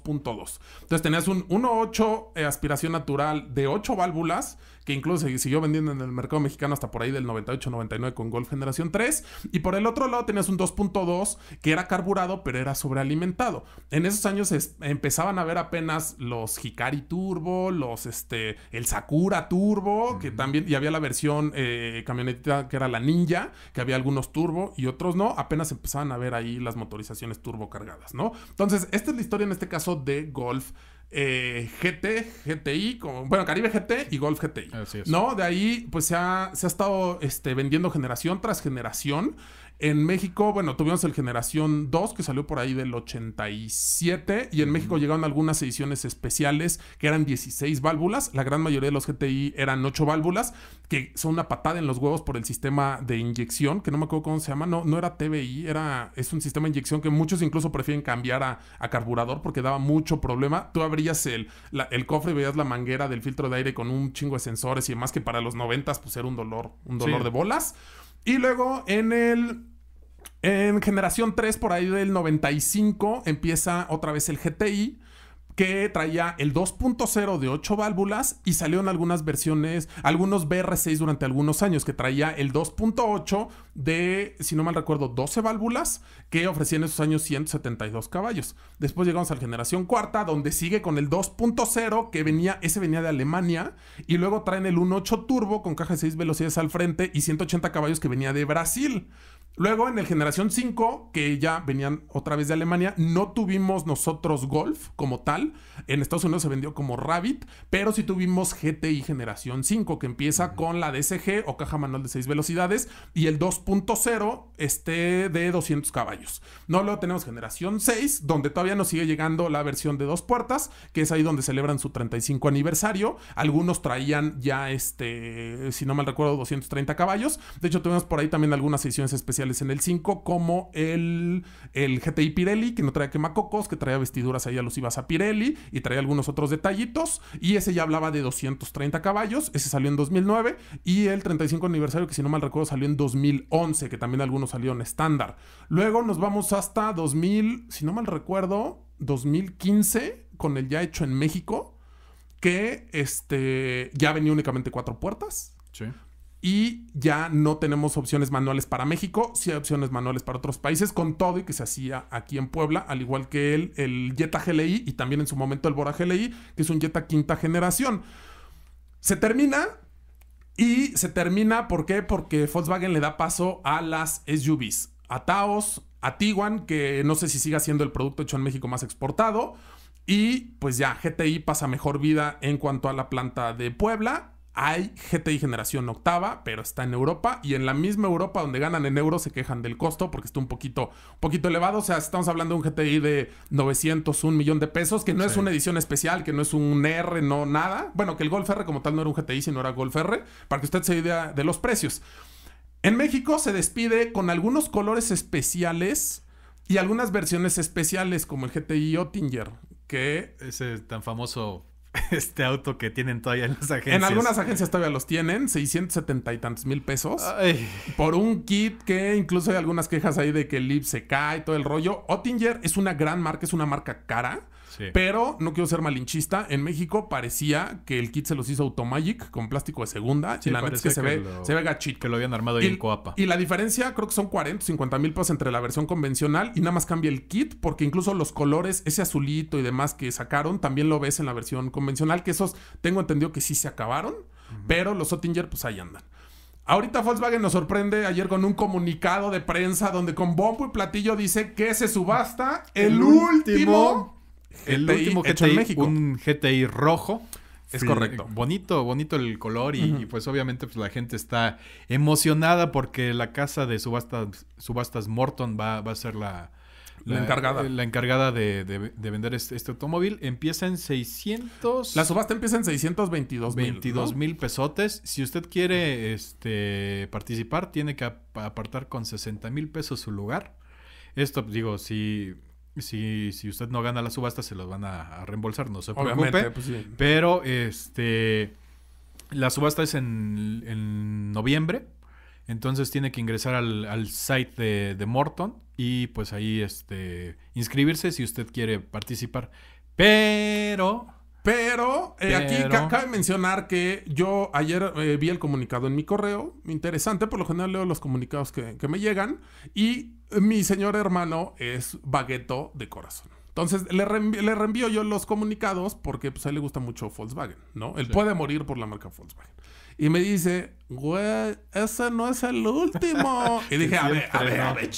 Entonces tenías un 1.8 eh, aspiración natural de 8 válvulas que incluso siguió vendiendo en el mercado mexicano hasta por ahí del 98-99 con Golf Generación 3. Y por el otro lado tenías un 2.2 que era carburado, pero era sobrealimentado. En esos años empezaban a ver apenas los Hikari Turbo, los este, el Sakura Turbo, que también, y había la versión eh, camioneta que era la Ninja, que había algunos turbo y otros no. Apenas empezaban a ver ahí las motorizaciones turbo cargadas, ¿no? Entonces, esta es la historia en este caso de Golf eh, GT, GTI, bueno, Caribe GT y Golf GTI. ¿No? De ahí, pues se ha, estado este, vendiendo generación tras generación. En México, bueno, tuvimos el Generación 2 que salió por ahí del 87 y en México llegaron algunas ediciones especiales que eran 16 válvulas. La gran mayoría de los GTI eran 8 válvulas que son una patada en los huevos por el sistema de inyección, que no me acuerdo cómo se llama, no, no era TBI, era, es un sistema de inyección que muchos incluso prefieren cambiar a, carburador porque daba mucho problema. Tú abrías el, el cofre y veías la manguera del filtro de aire con un chingo de sensores y demás que para los 90 pues era un dolor, un dolor de bolas. Y luego en el... En generación 3, por ahí del 95, empieza otra vez el GTI que traía el 2.0 de 8 válvulas y salieron algunas versiones, algunos BR6 durante algunos años que traía el 2.8 de, si no mal recuerdo, 12 válvulas que ofrecían en esos años 172 caballos. Después llegamos a la generación cuarta donde sigue con el 2.0 que venía, ese venía de Alemania y luego traen el 1.8 turbo con caja de 6 velocidades al frente y 180 caballos que venía de Brasil. Luego en el generación 5, que ya venían otra vez de Alemania, no tuvimos nosotros Golf como tal. En Estados Unidos se vendió como Rabbit, pero sí tuvimos GTI generación 5, que empieza con la DSG o caja manual de 6 velocidades y el 2.0 este de 200 caballos. No lo tenemos generación 6, donde todavía nos sigue llegando la versión de dos puertas, que es ahí donde celebran su 35 aniversario. Algunos traían ya este, si no mal recuerdo, 230 caballos. De hecho, tuvimos por ahí también algunas ediciones especiales en el 5, como el, el GTI Pirelli, que no traía quemacocos, que traía vestiduras ahí a los Ibas a Pirelli y traía algunos otros detallitos. Y ese ya hablaba de 230 caballos, ese salió en 2009. Y el 35 aniversario, que si no mal recuerdo, salió en 2011, que también algunos salieron estándar. Luego nos vamos hasta 2000, si no mal recuerdo, 2015, con el ya hecho en México, que este, ya venía únicamente cuatro puertas. Sí y ya no tenemos opciones manuales para México, sí hay opciones manuales para otros países, con todo y que se hacía aquí en Puebla, al igual que el, el Jetta GLI y también en su momento el Bora GLI, que es un Jetta quinta generación. Se termina y se termina, ¿por qué? Porque Volkswagen le da paso a las SUVs, a Taos, a Tiguan, que no sé si siga siendo el producto hecho en México más exportado. Y pues ya, GTI pasa mejor vida en cuanto a la planta de Puebla hay GTI generación octava, pero está en Europa y en la misma Europa donde ganan en euros se quejan del costo porque está un poquito, poquito elevado. O sea, estamos hablando de un GTI de 900, un millón de pesos, que no es una edición especial, que no es un R, no nada. Bueno, que el Golf R como tal no era un GTI, sino era Golf R, para que usted se idea de los precios. En México se despide con algunos colores especiales y algunas versiones especiales, como el GTI Ottinger, que... es tan famoso <laughs> este auto que tienen todavía en las agencias. En algunas agencias todavía los tienen, 670 y tantos mil pesos. Por un kit que incluso hay algunas quejas ahí de que el lip se cae, todo el rollo. Ottinger es una gran marca, es una marca cara. Pero no quiero ser malinchista. En México parecía que el kit se los hizo Automagic con plástico de segunda. y la neta es que, se, ve, se ve gachito. Que lo habían armado y, ahí en Coapa. Y la diferencia creo que son 40, 50 mil pesos entre la versión convencional y nada más cambia el kit porque incluso los colores, ese azulito y demás que sacaron, también lo ves en la versión convencional. Que esos tengo entendido que sí se acabaron. Pero los Ottinger pues ahí andan. Ahorita Volkswagen nos sorprende ayer con un comunicado de prensa donde con bombo y platillo dice que se subasta el, último el último que México. Un GTI rojo. Es correcto. Bonito, bonito el color y, pues obviamente pues, la gente está emocionada porque la casa de subastas, subastas Morton va, a ser la, la, encargada. La encargada de, vender este, este, automóvil. Empieza en 600... La subasta empieza en 622 mil. 22 mil pesotes. Si usted quiere este, participar, tiene que apartar con 60 mil pesos su lugar. Esto pues, digo, si si, si usted no gana la subasta, se los van a, reembolsar, no se preocupe. Pues Pero este la subasta es en, noviembre. Entonces tiene que ingresar al, site de, Morton y pues ahí este, inscribirse si usted quiere participar. Pero pero, eh, aquí cabe mencionar que yo ayer eh, vi el comunicado en mi correo. Interesante, por lo general leo los comunicados que, me llegan. Y eh, mi señor hermano es bagueto de corazón. Entonces le, reenvío, yo los comunicados porque pues, a él le gusta mucho Volkswagen, ¿no? Él puede morir por la marca Volkswagen. Y me dice, güey, ese no es el último. <laughs> y dije, a ver, a ver, a ver,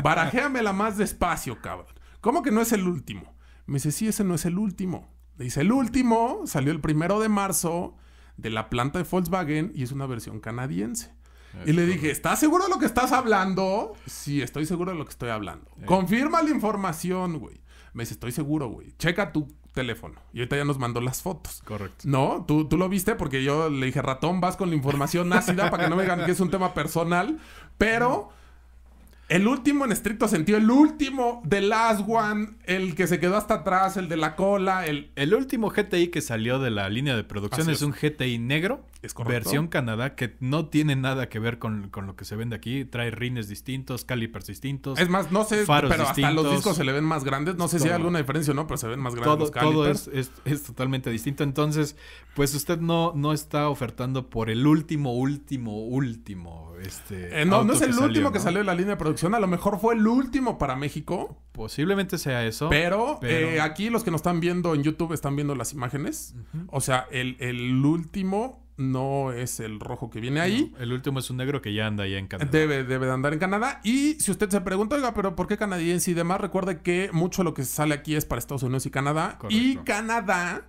barajéamela más despacio, cabrón. ¿Cómo que no es el último? Me dice, sí, ese no es el último. Dice, el último salió el primero de marzo de la planta de Volkswagen y es una versión canadiense. y le dije, ¿estás seguro de lo que estás hablando? Sí, estoy seguro de lo que estoy hablando. Eh. Confirma la información, güey. Me dice, estoy seguro, güey. Checa tu teléfono. Y ahorita ya nos mandó las fotos. Correcto. No, tú, tú lo viste porque yo le dije, ratón, vas con la información ácida para que no me digan que es un tema personal. Pero... El último en estricto sentido, el último de Last One, el que se quedó hasta atrás, el de la cola, el... último GTI que salió de la línea de producción es, un GTI negro es Versión Canadá que no tiene nada que ver con, lo que se vende aquí. Trae rines distintos, calipers distintos. Es más, no sé, faros pero los discos se le ven más grandes. No sé si hay alguna diferencia o no, pero se ven más grandes. Todo, los todo es, totalmente distinto. Entonces, pues usted no, no está ofertando por el último, último, último. Este eh, no, no es el último que salió de la línea de producción. A lo mejor fue el último para México. Posiblemente sea eso. Pero, eh, aquí los que nos están viendo en YouTube están viendo las imágenes. O sea, el, el último no es el rojo que viene ahí. el último es un negro que ya anda ya en Canadá. Debe, debe de andar en Canadá. Y si usted se pregunta, oiga, pero ¿por qué canadiense y demás? Recuerde que mucho de lo que sale aquí es para Estados Unidos y Canadá. Y Canadá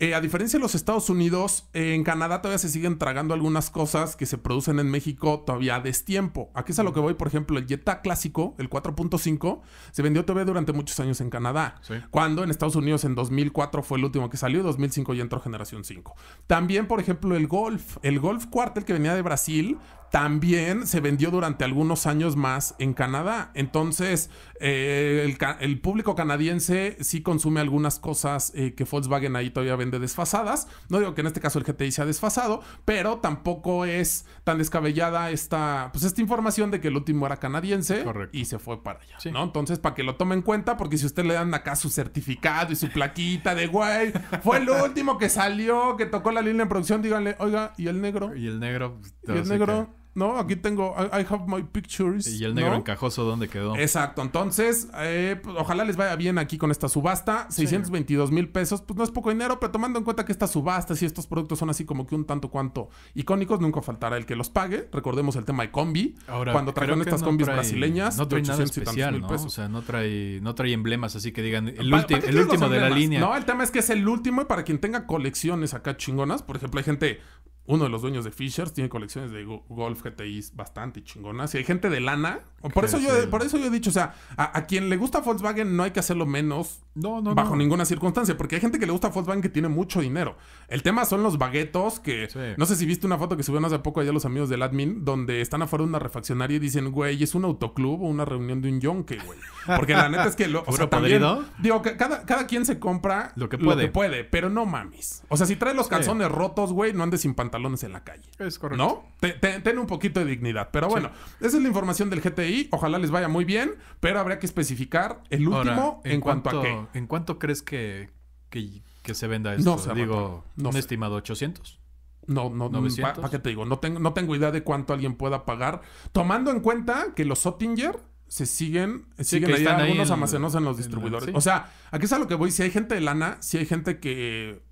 eh, a diferencia de los Estados Unidos, eh, en Canadá todavía se siguen tragando algunas cosas que se producen en México todavía a destiempo. Aquí es a lo que voy, por ejemplo, el Jetta clásico, el 4.5, se vendió todavía durante muchos años en Canadá. Cuando en Estados Unidos en 2004 fue el último que salió, 2005 ya entró generación 5. También, por ejemplo, el Golf, el Golf cuartel que venía de Brasil, también se vendió durante algunos años más en Canadá. Entonces, eh, el, público canadiense sí consume algunas cosas eh, que Volkswagen ahí todavía vende desfasadas. No digo que en este caso el GTI sea desfasado, pero tampoco es tan descabellada esta, pues esta información de que el último era canadiense y se fue para allá. ¿no? Entonces, para que lo tomen en cuenta, porque si usted le dan acá su certificado y su plaquita de guay. fue el último que salió, que tocó la línea en producción, díganle, oiga, ¿y el negro? Y el negro. Pues, ¿Y el negro? No, aquí tengo, I, have my pictures. Y el negro encajoso, ¿dónde quedó? Exacto, entonces, eh, pues, ojalá les vaya bien aquí con esta subasta. 622 mil pesos, pues no es poco dinero, pero tomando en cuenta que esta subasta y estos productos son así como que un tanto cuanto icónicos, nunca faltará el que los pague. Recordemos el tema de combi. Ahora, cuando trajeron estas no brasileñas, no trae nada especial, O sea, no trae, no trae emblemas así que digan el, el último de la línea. No, el tema es que es el último y para quien tenga colecciones acá chingonas, por ejemplo, hay gente uno de los dueños de Fishers tiene colecciones de Golf GTIs bastante chingonas. Y hay gente de lana. Por eso, yo, por eso yo he dicho, o sea, a, quien le gusta Volkswagen no hay que hacerlo menos bajo ninguna circunstancia. Porque hay gente que le gusta Volkswagen que tiene mucho dinero. El tema son los baguetos que... No sé si viste una foto que subieron hace poco allá los amigos del admin, donde están afuera de una refaccionaria y dicen, güey, es un autoclub o una reunión de un yonke, güey. Porque la neta es que... Lo, o digo, que cada, quien se compra lo que, puede. pero no mames. O sea, si trae los calzones rotos, güey, no andes sin pantalones en la calle. Es correcto. ¿No? Tiene ten un poquito de dignidad. Pero bueno, esa es la información del GTI. Ojalá les vaya muy bien, pero habría que especificar el último en, cuanto, a qué. ¿En cuánto crees que, que, se venda esto? No Digo, no un estimado 800. No, no, mm, no. ¿Para qué te digo? No tengo, no tengo idea de cuánto alguien pueda pagar, tomando en cuenta que los Sottinger se siguen, siguen ahí algunos ahí en, los distribuidores. O sea, aquí es a lo que voy. Si hay gente de lana, si hay gente que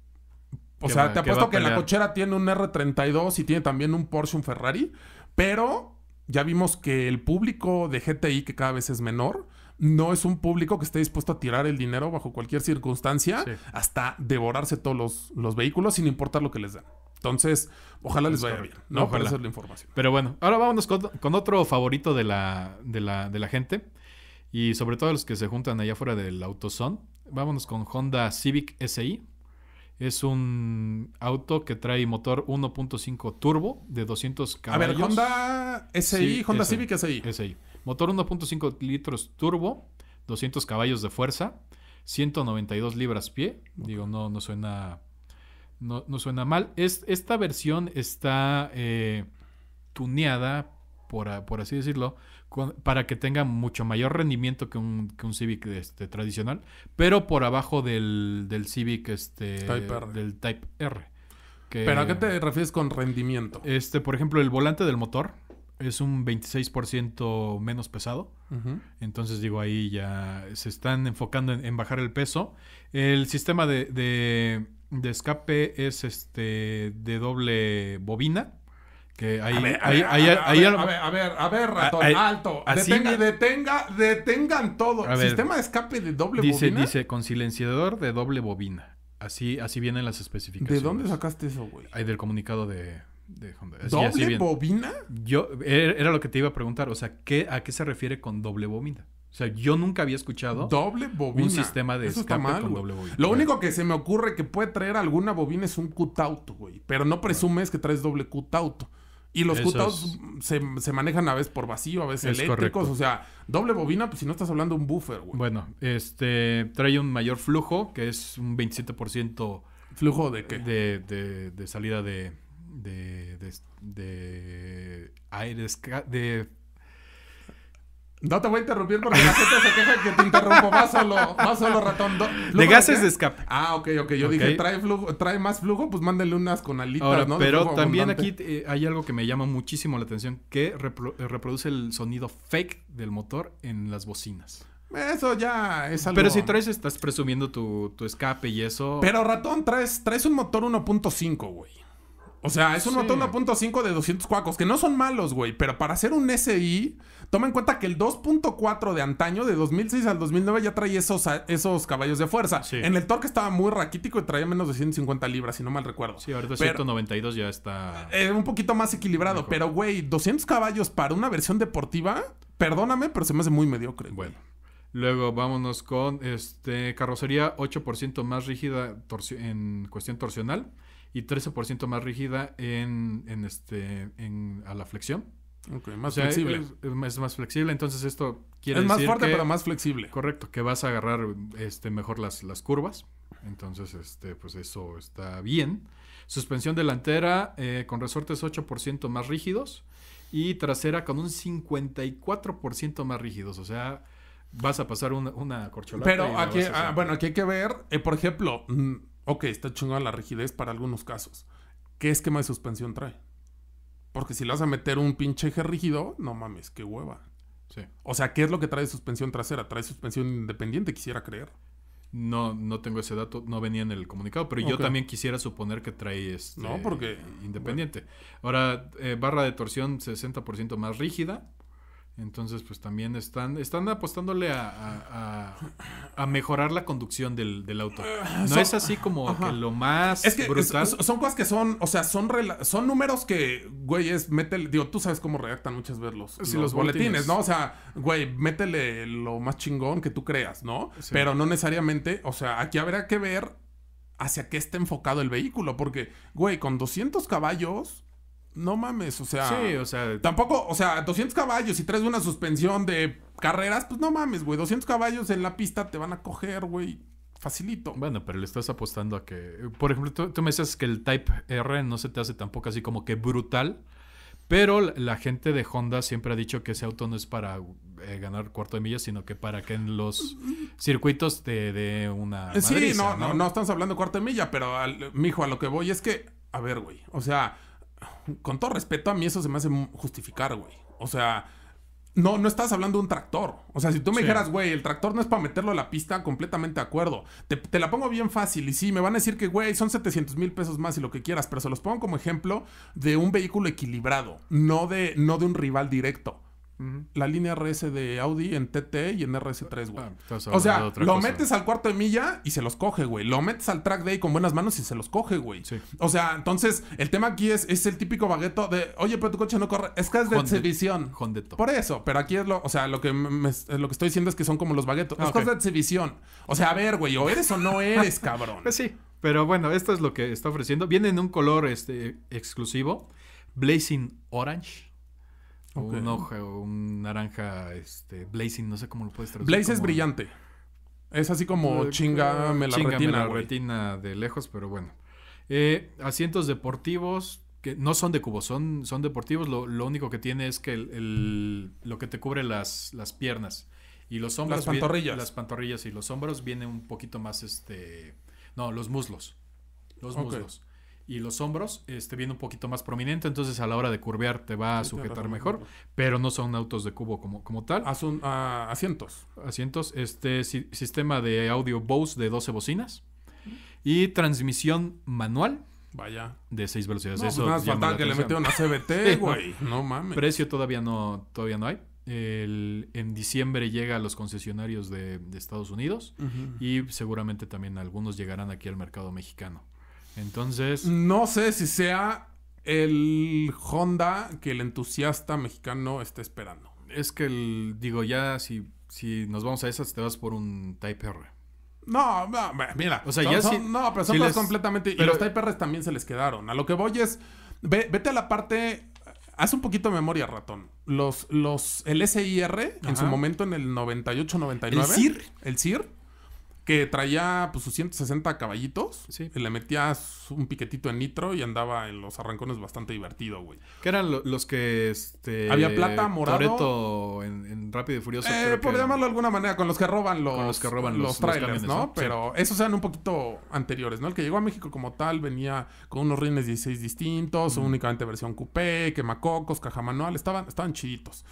o sea, te apuesto que, la cochera tiene un R32 y tiene también un Porsche, un Ferrari, pero ya vimos que el público de GTI, que cada vez es menor, no es un público que esté dispuesto a tirar el dinero bajo cualquier circunstancia hasta devorarse todos los, vehículos sin importar lo que les den Entonces, ojalá les vaya bien, ¿no? Para la información. Pero bueno, ahora vámonos con, otro favorito de la, de, la, de la, gente y sobre todo los que se juntan allá afuera del AutoZone. Vámonos con Honda Civic SI. Es un auto que trae motor 1.5 turbo de 200 caballos. A ver, Honda SI, Honda Civic SI. Motor 1.5 litros turbo, 200 caballos de fuerza, 192 libras-pie. Digo, no, no suena... No, suena mal. Es, esta versión está eh, tuneada, por, por así decirlo, para que tenga mucho mayor rendimiento que un, Civic este, tradicional, pero por abajo del, del Civic este, del Type R. ¿Pero a qué te refieres con rendimiento? Este, por ejemplo, el volante del motor es un 26% menos pesado. Entonces, digo, ahí ya se están enfocando en, en bajar el peso. El sistema de, de, de escape es este de doble bobina que ahí, a ver, a, ver, a, ver, a ratón, alto. detenga, detengan todo. Sistema de escape de doble bobina. Dice, dice, con silenciador de doble bobina. Así, así vienen las especificaciones. ¿De dónde sacaste eso, güey? Ahí del comunicado de, ¿Doble bobina? Yo, er, era lo que te iba a preguntar. O sea, ¿qué, ¿a qué se refiere con doble bobina? O sea, yo nunca había escuchado doble bobina. un sistema de escape con doble bobina. Lo único que se me ocurre que puede traer alguna bobina es un cut-out, güey. Pero no presumes que traes doble cut-out, cutout. Y los cutouts se, manejan a veces por vacío, a veces eléctricos. O sea, doble bobina, pues si no estás hablando de un buffer, Bueno, este trae un mayor flujo, que es un 27%. ¿Flujo de qué? De, de, de salida de, de, de, de aire, de no te voy a interrumpir porque la gente se queja que te interrumpo. Más solo, más solo ratón. de gases de escape. Ah, ok, ok. Yo dije, trae, flujo, trae más flujo, pues mándale unas con alitas, ¿no? Pero también aquí eh, hay algo que me llama muchísimo la atención, que eh, reproduce el sonido fake del motor en las bocinas. Eso ya es algo... Pero si traes, estás presumiendo tu, tu escape y eso... Pero ratón, traes, traes un motor 1.5, güey. O sea, es un motor 1.5 de 200 cuacos, que no son malos, güey, pero para hacer un SI, toma en cuenta que el 2.4 de antaño, de 2006 al 2009, ya traía esos, esos caballos de fuerza. En el torque estaba muy raquítico y traía menos de 150 libras, si no mal recuerdo. Sí, ahorita 192 ya está... Eh, un poquito más equilibrado, pero, güey, 200 caballos para una versión deportiva, perdóname, pero se me hace muy mediocre. Bueno. Luego vámonos con este carrocería 8% más rígida en cuestión torsional y 13% más rígida en, en este, en, a la flexión. Ok, más flexible. Es, más flexible, entonces esto quiere decir decir. Es más fuerte, pero más flexible. Correcto, que vas a agarrar este, mejor las, las curvas. Entonces, este, pues eso está bien. Suspensión delantera eh, con resortes 8% más rígidos y trasera con un 54% más rígidos. O sea, vas a pasar una, una Pero ah, aquí, bueno, aquí hay que ver, eh, por ejemplo. Mm, Ok, está chingada la rigidez para algunos casos. ¿Qué esquema de suspensión trae? Porque si le vas a meter un pinche eje rígido, no mames, qué hueva. Sí. O sea, ¿qué es lo que trae suspensión trasera? Trae suspensión independiente, quisiera creer. No, no tengo ese dato, no venía en el comunicado, pero yo también quisiera suponer que trae este, no, porque, independiente. Ahora, eh, barra de torsión 60% más rígida, entonces, pues también están, están apostándole a, mejorar la conducción del, auto. No es así como que lo más es brutal. son cosas que son, o sea, son son números que, güey, es métele, digo, tú sabes cómo redactan muchas veces los, los, boletines, ¿no? O sea, güey, métele lo más chingón que tú creas, ¿no? Pero no necesariamente, o sea, aquí habrá que ver hacia qué está enfocado el vehículo, porque, güey, con 200 caballos no mames, o sea. Sí, o sea. Tampoco, o sea, 200 caballos y traes una suspensión de carreras, pues no mames, güey. 200 caballos en la pista te van a coger, güey. Facilito. Bueno, pero le estás apostando a que. Por ejemplo, tú, me decías que el Type R no se te hace tampoco así como que brutal. Pero la gente de Honda siempre ha dicho que ese auto no es para eh, ganar cuarto de milla, sino que para que en los circuitos te dé una. Eh, sí, no, no, no, estamos hablando de cuarto de milla, pero al, mijo, a lo que voy es que, a ver, güey, o sea, con todo respeto, a mí eso se me hace justificar, güey. O sea, no, no estás hablando de un tractor. O sea, si tú me dijeras, güey, el tractor no es para meterlo a la pista, completamente de acuerdo. Te, la pongo bien fácil y sí, me van a decir que, güey, son 700 mil pesos más y lo que quieras, pero se los pongo como ejemplo de un vehículo equilibrado, no de, no de un rival directo. La línea RS de Audi en TT y en RS3, güey. Ah, o sea, lo metes al cuarto de milla y se los coge, güey. Lo metes al track day con buenas manos y se los coge, güey. O sea, entonces, el tema aquí es, es el típico bagueto de, oye, pero tu coche no corre. Es que es de Por eso, pero aquí es lo, o sea, lo que, lo que estoy diciendo es que son como los baguetos. Es que es de exhibición. O sea, a ver, güey, o eres o no eres, cabrón. <laughs> Pues sí. Pero bueno, esto es lo que está ofreciendo. Viene en un color este, exclusivo. Blazing Orange. Un hoja o un naranja, este, blazing, no sé cómo lo puedes traducir. Blaze es brillante. Es así como chinga chingame la retina. la retina de lejos, pero bueno. Eh, asientos deportivos, que no son de cubo, son, son deportivos. Lo, único que tiene es que el, lo que te cubre las, las piernas. Y los hombros. Las pantorrillas. las pantorrillas y los hombros vienen un poquito más este. No, los muslos. Los muslos y los hombros este, viene un poquito más prominente, entonces a la hora de curvear te va a sujetar mejor, pero no son autos de cubo como, como tal. Ah, ah, asientos. Asientos, este sistema de audio Bose de 12 bocinas y transmisión manual. Vaya. De 6 velocidades. No, Eso pues más que le metieron a CBT, güey. no, mames. Precio todavía no, todavía no hay. en diciembre llega a los concesionarios de, Estados Unidos y seguramente también algunos llegarán aquí al mercado mexicano. Entonces. No sé si sea el Honda que el entusiasta mexicano está esperando. Es que el, digo, ya si, si nos vamos a esas, te vas por un Type R. No, mira. O sea, ya son, No, pero son completamente. y los Type R también se les quedaron. A lo que voy es. vete a la parte. Haz un poquito de memoria, ratón. Los, los, el SIR, en su momento en el 98-99. ¿El CIR? El CIR que traía pues, sus 160 caballitos. Le metías un piquetito en nitro y andaba en los arrancones bastante divertido, güey. ¿Qué eran los que este había plata, morado? en, Rápido y Furioso. Eh, por llamarlo de alguna manera, con los que roban los, trailers, ¿no? Pero esos eran un poquito anteriores, ¿no? El que llegó a México como tal venía con unos rines 16 distintos, únicamente versión coupé, quemacocos, caja manual, estaban, estaban chiditos.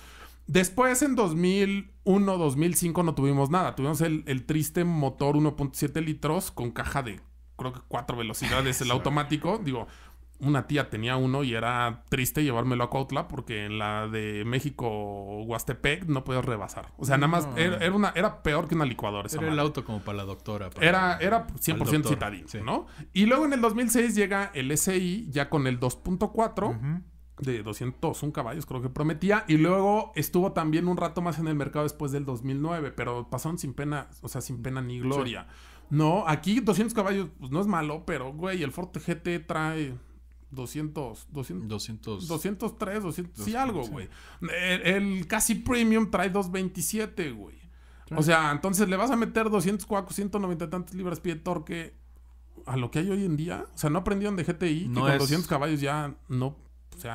Después en 2001, 2005 no tuvimos nada. Tuvimos el, triste motor 1.7 litros con caja de creo que cuatro velocidades, el automático. Digo, una tía tenía uno y era triste llevármelo a Cuautla porque en la de México Huastepec no podías rebasar. O sea, nada más era, peor que una licuadora. Esa era el auto como para la doctora. era, era 100% citadín, ¿no? Y luego en el 2006 llega el SI ya con el 2.4 de 201 caballos, creo que prometía. Y luego estuvo también un rato más en el mercado después del 2009, pero pasaron sin pena, o sea, sin pena ni gloria. No, aquí 200 caballos, pues no es malo, pero güey, el Ford GT trae 200, 200, 200 203, 200, sí algo, güey. El, casi premium trae 227, güey. O sea, entonces le vas a meter 200 cuacos, 190 y tantos libras pie torque a lo que hay hoy en día. O sea, no aprendieron de GTI, no que con 200 caballos ya no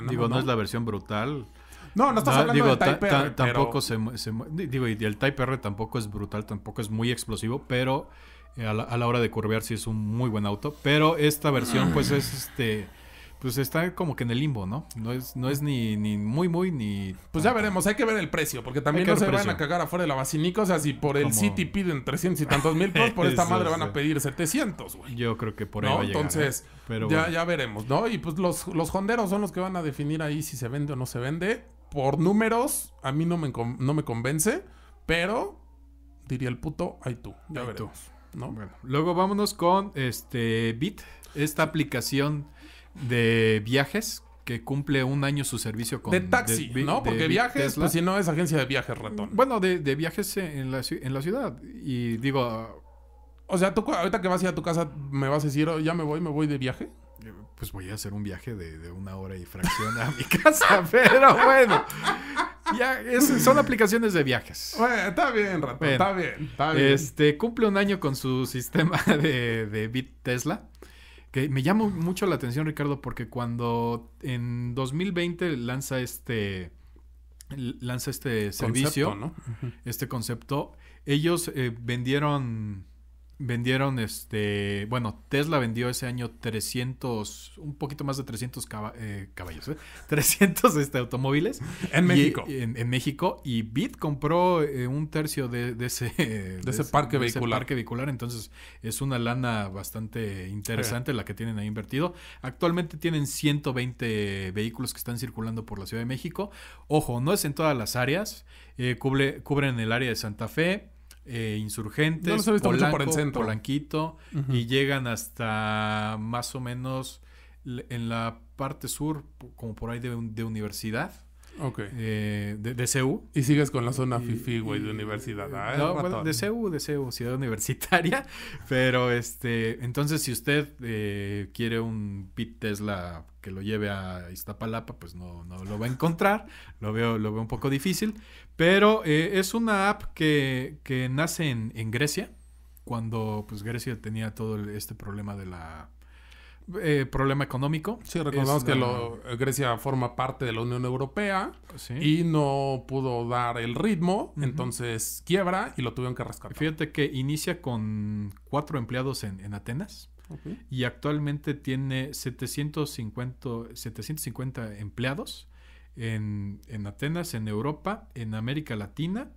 digo, no, es la versión brutal. No, no estás ah, hablando de Type R. Tampoco se, Digo, y el Type R tampoco es brutal, tampoco es muy explosivo, pero eh, a la, a la hora de curvear sí es un muy buen auto. Pero esta versión, pues es este pues está como que en el limbo, ¿no? No es, no es ni, muy, muy, ni... Pues ya veremos, hay que ver el precio, porque también no se van a cagar afuera de la vacinica. O sea, si por el City piden 300 y tantos mil pesos, por <laughs> esta madre van a pedir 700, güey. Yo creo que por ahí ¿eh? Entonces, ya, ya veremos, ¿no? Y pues los, honderos son los que van a definir ahí si se vende o no se vende. Por números, a mí no me, no me convence, pero diría el puto, ahí tú, ya veremos. ¿no? Bueno, luego vámonos con este Bit, esta aplicación de viajes que cumple un año su servicio con... De taxi, ¿no? Porque viajes, pues, si no es agencia de viajes, ratón. Bueno, de, viajes en la, ciudad. Y digo... O sea, tú ahorita que vas a a tu casa, ¿me vas a decir, oh, ya me voy, me voy de viaje? Eh, pues voy a hacer un viaje de, una hora y fracción a mi <laughs> casa, pero bueno. Ya, son aplicaciones de viajes. está bien, ratón, está bien, está bien. Este, cumple un año con su sistema <laughs> de, de Bit Tesla. Que me llama mucho la atención, Ricardo, porque cuando en 2020 lanza este lanza este servicio, este concepto, ellos eh, vendieron vendieron, este, bueno, Tesla vendió ese año 300, un poquito más de 300 eh, caballos, ¿eh? 300 <laughs> este, automóviles. En México. En, México. Y Bit compró eh, un tercio de, ese... De, ese <laughs> parque vehicular. Ese parque Entonces es una lana bastante interesante la que tienen ahí invertido. Actualmente tienen 120 vehículos que están circulando por la Ciudad de México. Ojo, no es en todas las áreas. Eh, cubre, cubren el área de Santa Fe, eh, insurgentes, por el centro. Polanquito, y llegan hasta más o menos en la parte sur, como por ahí de, universidad. Ok. Eh, de, CEU. Y sigues con la zona fifi, güey, de universidad. Ah, de CEU, de CEU, ciudad <laughs> universitaria. Pero, este, entonces, si usted eh, quiere un Pit Tesla que lo lleve a Iztapalapa, pues no, no lo va a encontrar, lo veo, lo veo un poco difícil, pero eh, es una app que, que nace en, Grecia, cuando pues Grecia tenía todo este problema de la... Eh, problema económico. Sí, recordamos que eh, Grecia forma parte de la Unión Europea y no pudo dar el ritmo, entonces quiebra y lo tuvieron que rescatar. Fíjate que inicia con cuatro empleados en, en Atenas y actualmente tiene 750, 750 empleados en, Atenas, en Europa, en América Latina.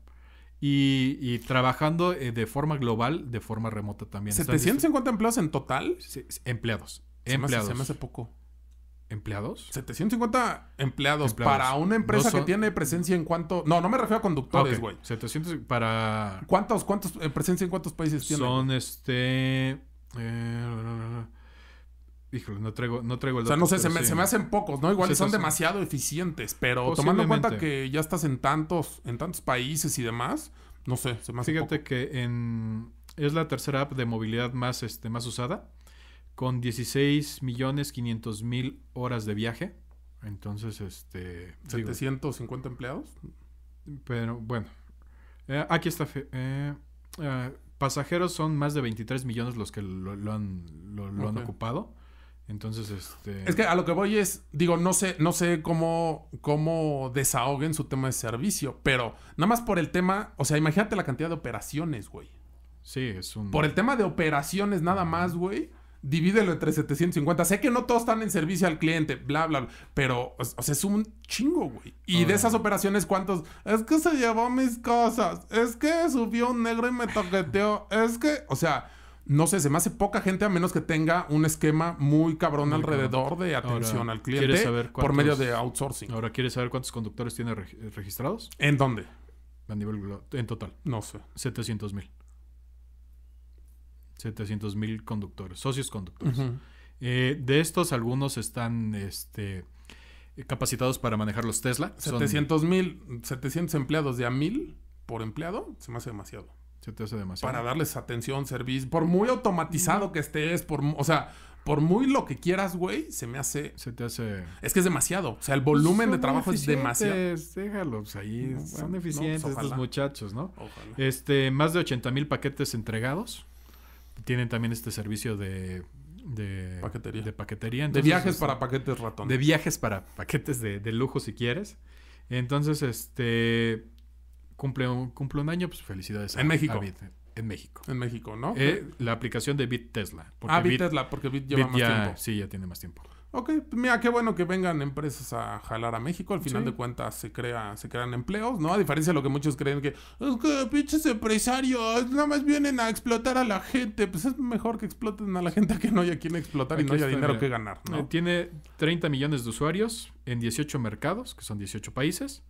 Y, trabajando eh, de forma global, de forma remota también. ¿750 empleados en total? empleados. Se empleados. Me hace, poco. ¿Empleados? 750 empleados, para una empresa que tiene presencia en cuánto. No, no me refiero a conductores, güey. 700 para. ¿Cuántos, cuántos, eh, presencia en cuántos países tiene? Son este. Eh, híjole, no traigo, no traigo el O sea, no sé, se, me, hacen pocos, ¿no? Igual son demasiado eficientes, pero tomando en cuenta que ya estás en tantos, en tantos países y demás, no sé, se me Fíjate que en, es la tercera app de movilidad más, este, más usada, con 16 millones 500 mil horas de viaje. Entonces, este... 750 empleados. Pero bueno, eh, aquí está... eh, eh, pasajeros son más de 23 millones los que lo, han, han ocupado. Entonces, este... Es que a lo que voy es, digo, no sé, no sé cómo, cómo desahoguen su tema de servicio, pero nada más por el tema, o sea, imagínate la cantidad de operaciones, güey. Sí, es un... Por el tema de operaciones nada más, güey divídelo entre 750. Sé que no todos están en servicio al cliente, bla, bla, bla. Pero, o sea, es un chingo, güey. Y de esas operaciones, ¿cuántos? Es que se llevó mis cosas. Es que subió un negro y me toqueteó. Es que, o sea, no sé, se me hace poca gente a menos que tenga un esquema muy cabrón alrededor de atención al cliente por medio de outsourcing. Ahora, ¿quieres saber cuántos conductores tiene registrados? ¿En dónde? A nivel en total. No sé. 700 mil. 700 mil conductores, socios conductores. Eh, de estos, algunos están este, capacitados para manejar los Tesla. 700 mil, 700 empleados de a mil por empleado, se me hace demasiado. Se te hace demasiado. Para darles atención, servicio, por muy automatizado que estés, por, o sea, por muy lo que quieras, güey, se me hace. Se te hace. Es que es demasiado. O sea, el volumen pues de trabajo es demasiado. Déjalos ahí. son pues, eficientes muchachos, ¿no? Ojalá. Este, más de 80 mil paquetes entregados tienen también este servicio de... paquetería. De, paquetería. de viajes este, para paquetes ratón. De viajes para paquetes de, lujo si quieres. Entonces, este... Cumple un, cumple un año, pues felicidades. En México. Eh, en México. En México, ¿no? Eh, la aplicación de Bit Tesla. ah, Bit, Tesla, porque Bit lleva más tiempo. Sí, ya tiene más tiempo. Ok, mira, qué bueno que vengan empresas a jalar a México. Al final de cuentas se crea, se crean empleos, ¿no? A diferencia de lo que muchos creen que es que pinches empresarios nada más vienen a explotar a la gente. Pues es mejor que exploten a la gente que no haya quien explotar y no haya dinero que ganar, ¿no? Eh, tiene 30 millones de usuarios en 18 mercados, que son 18 países,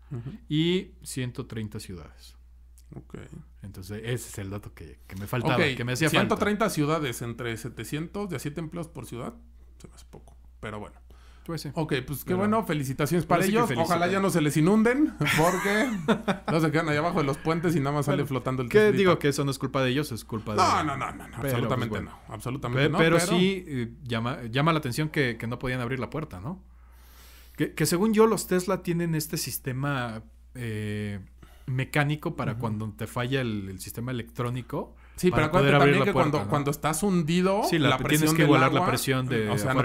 y 130 ciudades. Ok. Entonces, ese es el dato que, me faltaba, que me hacía 130 falta. ciudades entre 700 de 7 empleos por ciudad, se me hace poco. Pero bueno. Pues Ok, pues qué bueno, felicitaciones para ellos. Ojalá ya no se les inunden, porque no se quedan ahí abajo de los puentes y nada más sale flotando el ¿Qué digo que eso no es culpa de ellos? Es culpa de. No, no, no, no, absolutamente pues, no. Absolutamente no. Pero, sí eh, llama, llama la atención que, no podían abrir la puerta, ¿no? Que, según yo, los Tesla tienen este sistema eh, mecánico para cuando te falla el sistema electrónico Sí, pero acuérdate también que cuando, cuando estás hundido, sí, la, tienes que igualar la presión de. O sea, no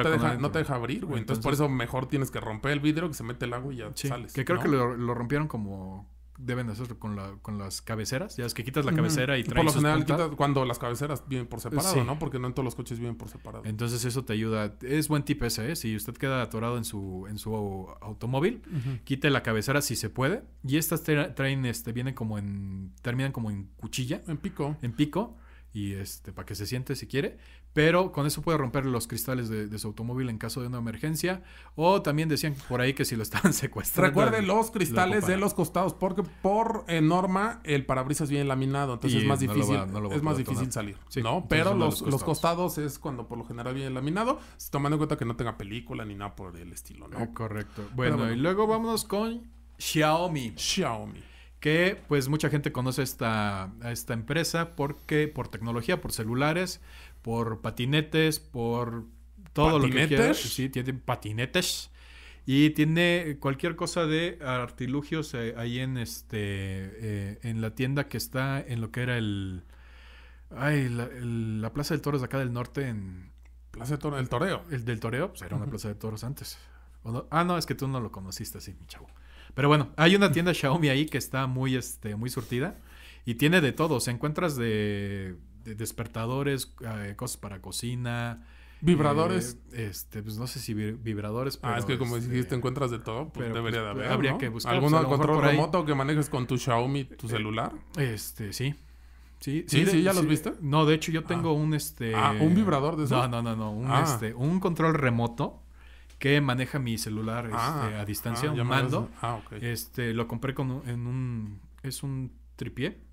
te, deja, abrir, güey. Entonces, por eso mejor tienes que romper el vidrio, que se mete el agua y ya sales. Que creo que lo, lo rompieron como deben hacerlo con, la, con las cabeceras. Ya es que quitas la cabecera y traes. Por lo general, cuando las cabeceras vienen por separado, ¿no? Porque no en todos los coches vienen por separado. Entonces, eso te ayuda. Es buen tip ese, ¿eh? Si usted queda atorado en su, en su automóvil, quite la cabecera si se puede. Y estas traen, este, vienen como en. terminan como en cuchilla. En pico. En pico. Y este, para que se siente si quiere pero con eso puede romper los cristales de, su automóvil en caso de una emergencia. O también decían por ahí que si lo estaban <laughs> secuestrando. Recuerde los cristales de los costados, porque por eh, norma el parabrisas viene laminado, entonces es más difícil, es más difícil salir. Pero los, costados. es cuando por lo general viene laminado, tomando en cuenta que no tenga película ni nada por el estilo. ¿no? Oh, correcto. Bueno, bueno, y luego vámonos con Xiaomi. Xiaomi que pues mucha gente conoce esta, esta empresa porque por tecnología, por celulares, por patinetes, por todo lo que quieras. Sí, tiene patinetes. Y tiene cualquier cosa de artilugios eh, ahí en este eh, en la tienda que está en lo que era el. Ay, la, Plaza del Toros de acá del norte en. Plaza del Toreo. El del Toreo, pues era una Plaza de Toros antes. Ah, no, es que tú no lo conociste así, mi chavo. Pero bueno, hay una tienda Xiaomi ahí que está muy, este, muy surtida y tiene de todo. Se encuentras de, despertadores, ah, eh, cosas para cocina. Vibradores. Eh, este, pues no sé si vibradores. Pero, ah, es que como este, dijiste, encuentras de todo, pues, pues debería de pues, haber. habría que buscar. algún pues, control remoto que manejes con tu Xiaomi, tu eh, celular? Este, sí. Sí, sí, ¿ya los viste? No, de hecho yo ah. tengo un este. Ah, un vibrador de eso. No, no, no, no. Un, ah. este, un control remoto que maneja mi celular ah, este, a ah, distancia, un mando. Ah, este, lo compré en un... es un tripié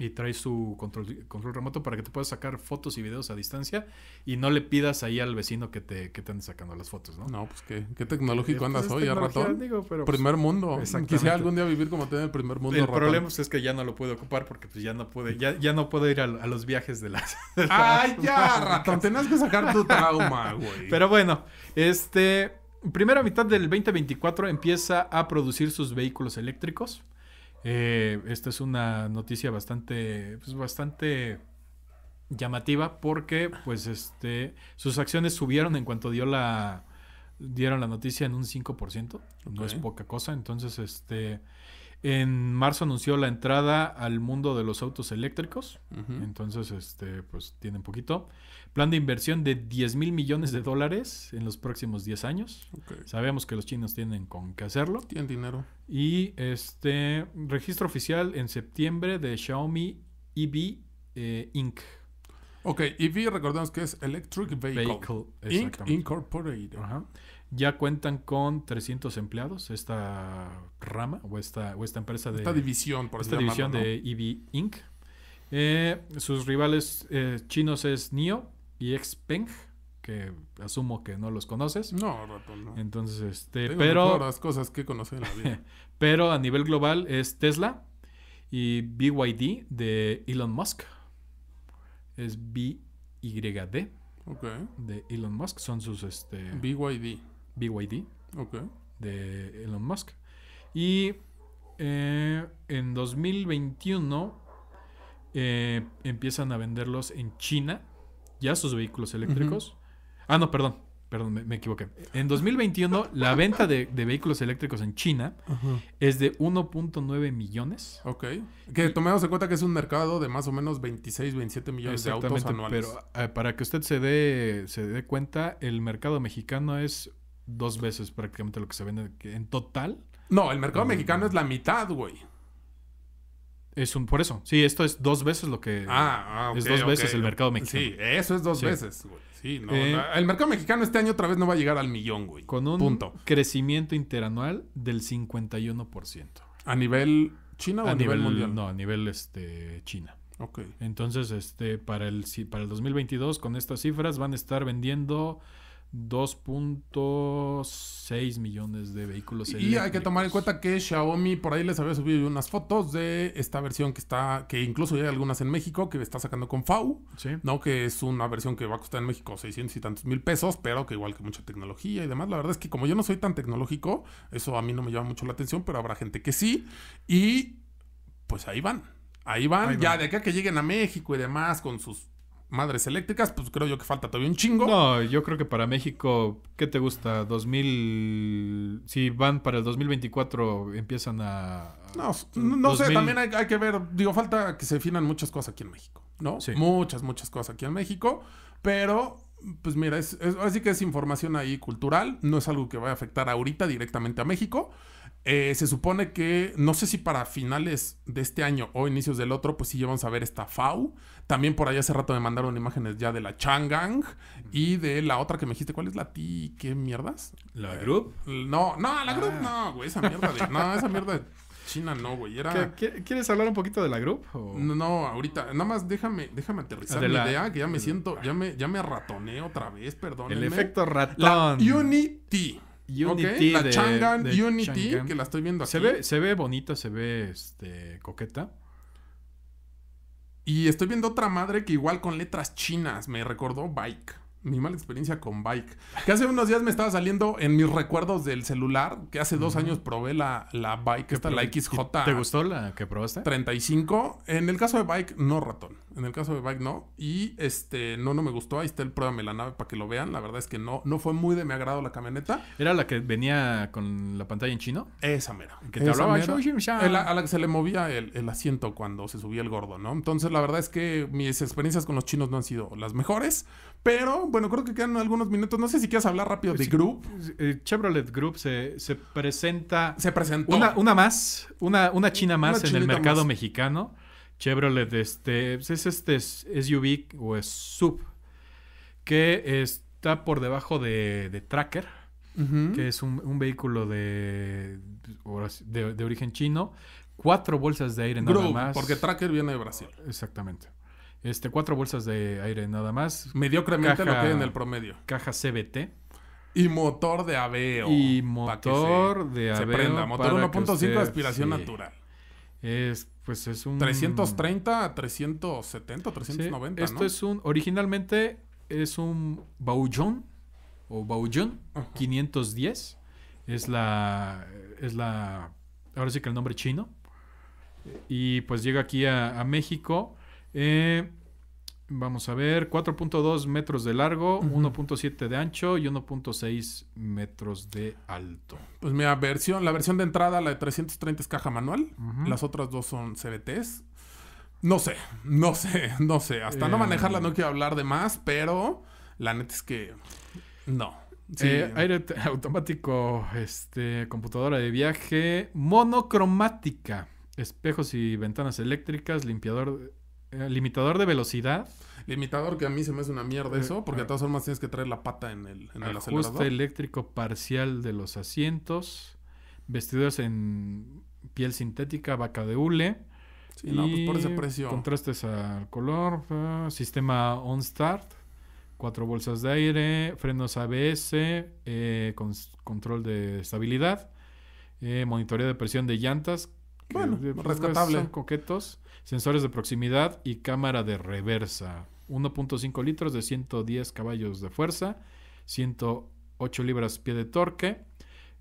y trae su control, remoto para que te puedas sacar fotos y videos a distancia y no le pidas ahí al vecino que te, que te ande sacando las fotos, ¿no? No, pues qué, qué tecnológico pues, andas hoy, a ratón. Pues, primer mundo. Quisiera algún día vivir como en el primer mundo. El problema pues, es que ya no lo puedo ocupar porque pues ya no puede, ya, ya no puedo ir a, los viajes de las. ¡Ay, ya, <laughs> ratón! Tenías que sacar tu trauma, <laughs> güey. Pero bueno, este. Primera mitad del 2024 empieza a producir sus vehículos eléctricos. Eh, esta es una noticia bastante, pues bastante llamativa porque pues este, sus acciones subieron en cuanto dio la, dieron la noticia en un 5%, no es poca cosa, entonces este en marzo anunció la entrada al mundo de los autos eléctricos. Entonces, este, pues tienen poquito. Plan de inversión de 10 mil millones de dólares en los próximos 10 años. Sabemos que los chinos tienen con qué hacerlo. Tienen dinero. Y este registro oficial en septiembre de Xiaomi EV eh, Inc. Ok, EV recordemos que es Electric Vehicle, Inc. Incorporated. Ya cuentan con 300 empleados esta rama o esta, esta empresa de... Esta división, por Esta de EV Inc. Eh, sus rivales eh, chinos es NIO y XPeng, que asumo que no los conoces. No, no. Entonces, este, pero... las cosas que conocer <laughs> pero a nivel global es Tesla y BYD de Elon Musk. Es BYD. Okay. De Elon Musk son sus este BYD. BYD okay. de Elon Musk. Y eh, en 2021 eh, empiezan a venderlos en China, ya sus vehículos eléctricos. Ah, no, perdón, perdón, me, equivoqué. En 2021 <laughs> la venta de, vehículos eléctricos en China es de 1.9 millones. Ok. Que tomemos en cuenta que es un mercado de más o menos 26, 27 millones de autos anuales. Pero eh, para que usted se dé, se dé cuenta, el mercado mexicano es dos veces prácticamente lo que se vende en total. No, el mercado mexicano es la mitad, güey. Es un, por eso. Sí, esto es dos veces lo que. Ah, ah Es dos veces el mercado mexicano. Sí, eso es dos veces, güey. Sí, eh, no, el mercado mexicano este año otra vez no va a llegar al millón, güey. Con un crecimiento interanual del 51%. ¿A nivel China o a, nivel, mundial? No, a nivel este, China. Ok. Entonces, este, para el, para el 2022, con estas cifras, van a estar vendiendo 2.6 millones de vehículos. Y hay que tomar en cuenta que Xiaomi por ahí les había subido unas fotos de esta versión que está, que incluso hay algunas en México, que está sacando con FAU, sí. ¿no? Que es una versión que va a costar en México 600 y tantos mil pesos, pero que igual que mucha tecnología y demás. La verdad es que como yo no soy tan tecnológico, eso a mí no me llama mucho la atención, pero habrá gente que sí. Y pues ahí van. Ahí van, ahí van. ya de acá que lleguen a México y demás con sus madres eléctricas, pues creo yo que falta todavía un chingo. No, yo creo que para México, ¿qué te gusta? 2000. Si van para el 2024, empiezan a. No, no sé, también hay, que ver. Digo, falta que se definan muchas cosas aquí en México, ¿no? Muchas, muchas cosas aquí en México, pero. Pues mira, es, así que es información ahí cultural, no es algo que vaya a afectar ahorita directamente a México, eh, se supone que, no sé si para finales de este año o inicios del otro, pues sí, ya vamos a ver esta FAU. También por ahí hace rato me mandaron imágenes ya de la Changang y de la otra que me dijiste, ¿cuál es la ti? ¿Qué mierdas? ¿La Group? Eh, no, no, la Group ah. no, güey, esa mierda de. No, esa mierda de China no, güey. Era... ¿Quieres hablar un poquito de la Group? No, ahorita, nada más déjame, déjame aterrizar la... idea, que ya me siento, ya me, ya me ratoné otra vez, perdón. El efecto ratón. La Unity. Unity. la Changan Unity, que la estoy viendo aquí. Se ve, se bonita, se ve este, coqueta. Y estoy viendo otra madre que igual con letras chinas me recordó Bike mi mala experiencia con Bike. Que hace unos días me estaba saliendo en mis recuerdos del celular, que hace dos años probé la, la Bike, esta, la XJ. ¿Te gustó la que probaste? 35. En el caso de Bike, no ratón. En el caso de Bike, no. Y este, no, no me gustó. Ahí está el pruébame la nave para que lo vean. La verdad es que no, no fue muy de mi agrado la camioneta. ¿Era la que venía con la pantalla en chino? Esa mera. Que te hablaba a la que se le movía el, el asiento cuando se subía el gordo, ¿no? Entonces, la verdad es que mis experiencias con los chinos no han sido las mejores, pero bueno, creo que quedan algunos minutos. No sé si quieres hablar rápido de Group. Eh, Chevrolet Group se, presenta. Se presentó. Una, una más, una, una China más en el mercado mexicano. Chevrolet este, pues, es este SUV o es sub que está por debajo de, Tracker, que es un, vehículo de, de, origen chino. Cuatro bolsas de aire nada más. Porque Tracker viene de Brasil. Exactamente. Este, cuatro bolsas de aire nada más. Mediocremente lo que hay en el promedio. Caja CBT. Y motor de aveo. Y motor de aveo. Se prenda. Motor 1.5 aspiración natural. Es, pues es un... 330, 370, 390, Esto es un... Originalmente es un Baujon o Baujon 510. Es la... Es la... Ahora sí que el nombre chino. Y pues llega aquí a, a México eh, vamos a ver, 4.2 metros de largo, 1.7 de ancho y 1.6 metros de alto. Pues mira, versión, la versión de entrada, la de 330 es caja manual, las otras dos son CBTs. No sé, no sé, no sé. Hasta no eh, manejarla no quiero hablar de más, pero la neta es que no. Sí. Eh, aire <laughs> automático, este, computadora de viaje, monocromática, espejos y ventanas eléctricas, limpiador eh, limitador de velocidad. Limitador que a mí se me hace una mierda eh, eso, porque de todas formas tienes que traer la pata en el, en ajuste eléctrico parcial de los asientos, vestidos en piel sintética, vaca de hule. Pues, contrastes al color, ah, sistema on start, cuatro bolsas de aire, frenos ABS, eh, control de estabilidad, monitoreo de presión de llantas. Bueno, pues, rescatable. coquetos sensores de proximidad y cámara de reversa. 1.5 litros de 110 caballos de fuerza, 108 libras pie de torque,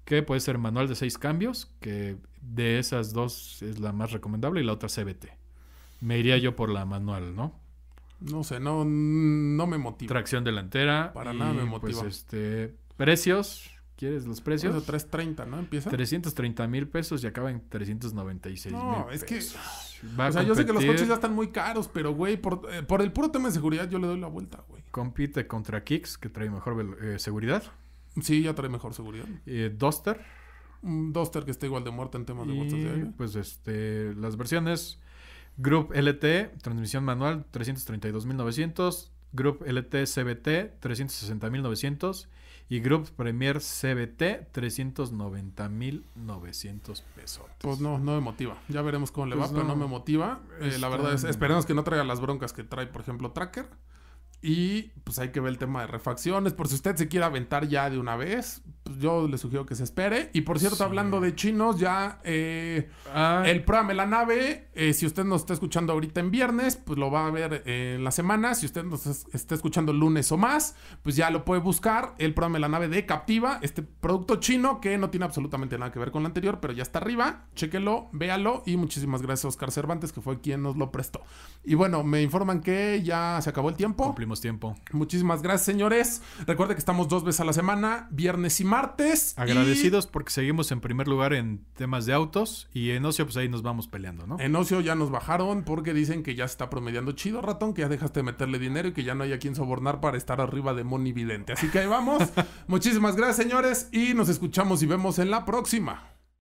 que puede ser manual de 6 cambios, que de esas dos es la más recomendable y la otra CBT. Me iría yo por la manual, ¿no? No sé, no, no me motiva. Tracción delantera. Para nada me pues, motiva. este, precios, ¿Quieres los precios? Eso, 330, ¿no? Empieza. 330 mil pesos y acaba en 396 mil. No, es que. o sea, yo sé que los coches ya están muy caros, pero, güey, eh, por, el puro tema de seguridad, yo le doy la vuelta, güey. Compite contra Kicks, que trae mejor eh, seguridad. Sí, ya trae mejor seguridad. Eh, Duster. Un Duster que está igual de muerte en temas de y, Pues este, las versiones. Group LT, transmisión manual, mil 332.900. Group LT CBT, 360.900 y Group Premier CBT 390.900 pesos. Pues no, no me motiva. Ya veremos cómo le pues va, pero no me motiva. Eh, la verdad es, esperemos que no traiga las broncas que trae, por ejemplo, Tracker. Y pues hay que ver el tema de refacciones. Por si usted se quiere aventar ya de una vez, pues, yo le sugiero que se espere. Y por cierto, hablando de chinos, ya eh, ah. el programa La Nave, eh, si usted nos está escuchando ahorita en viernes, pues lo va a ver eh, en la semana. Si usted nos está escuchando lunes o más, pues ya lo puede buscar. El programa La Nave de Captiva, este producto chino que no tiene absolutamente nada que ver con lo anterior, pero ya está arriba. Chéquelo, véalo y muchísimas gracias Oscar Cervantes, que fue quien nos lo prestó. Y bueno, me informan que ya se acabó el tiempo. Cumplimos tiempo. Muchísimas gracias, señores. Recuerde que estamos dos veces a la semana, viernes y martes martes. Agradecidos porque seguimos en primer lugar en temas de autos y en ocio pues ahí nos vamos peleando, ¿no? En ocio ya nos bajaron porque dicen que ya se está promediando chido ratón, que ya dejaste de meterle dinero y que ya no hay a quien sobornar para estar arriba de Moni Vidente. Así que ahí vamos. <laughs> Muchísimas gracias señores y nos escuchamos y vemos en la próxima.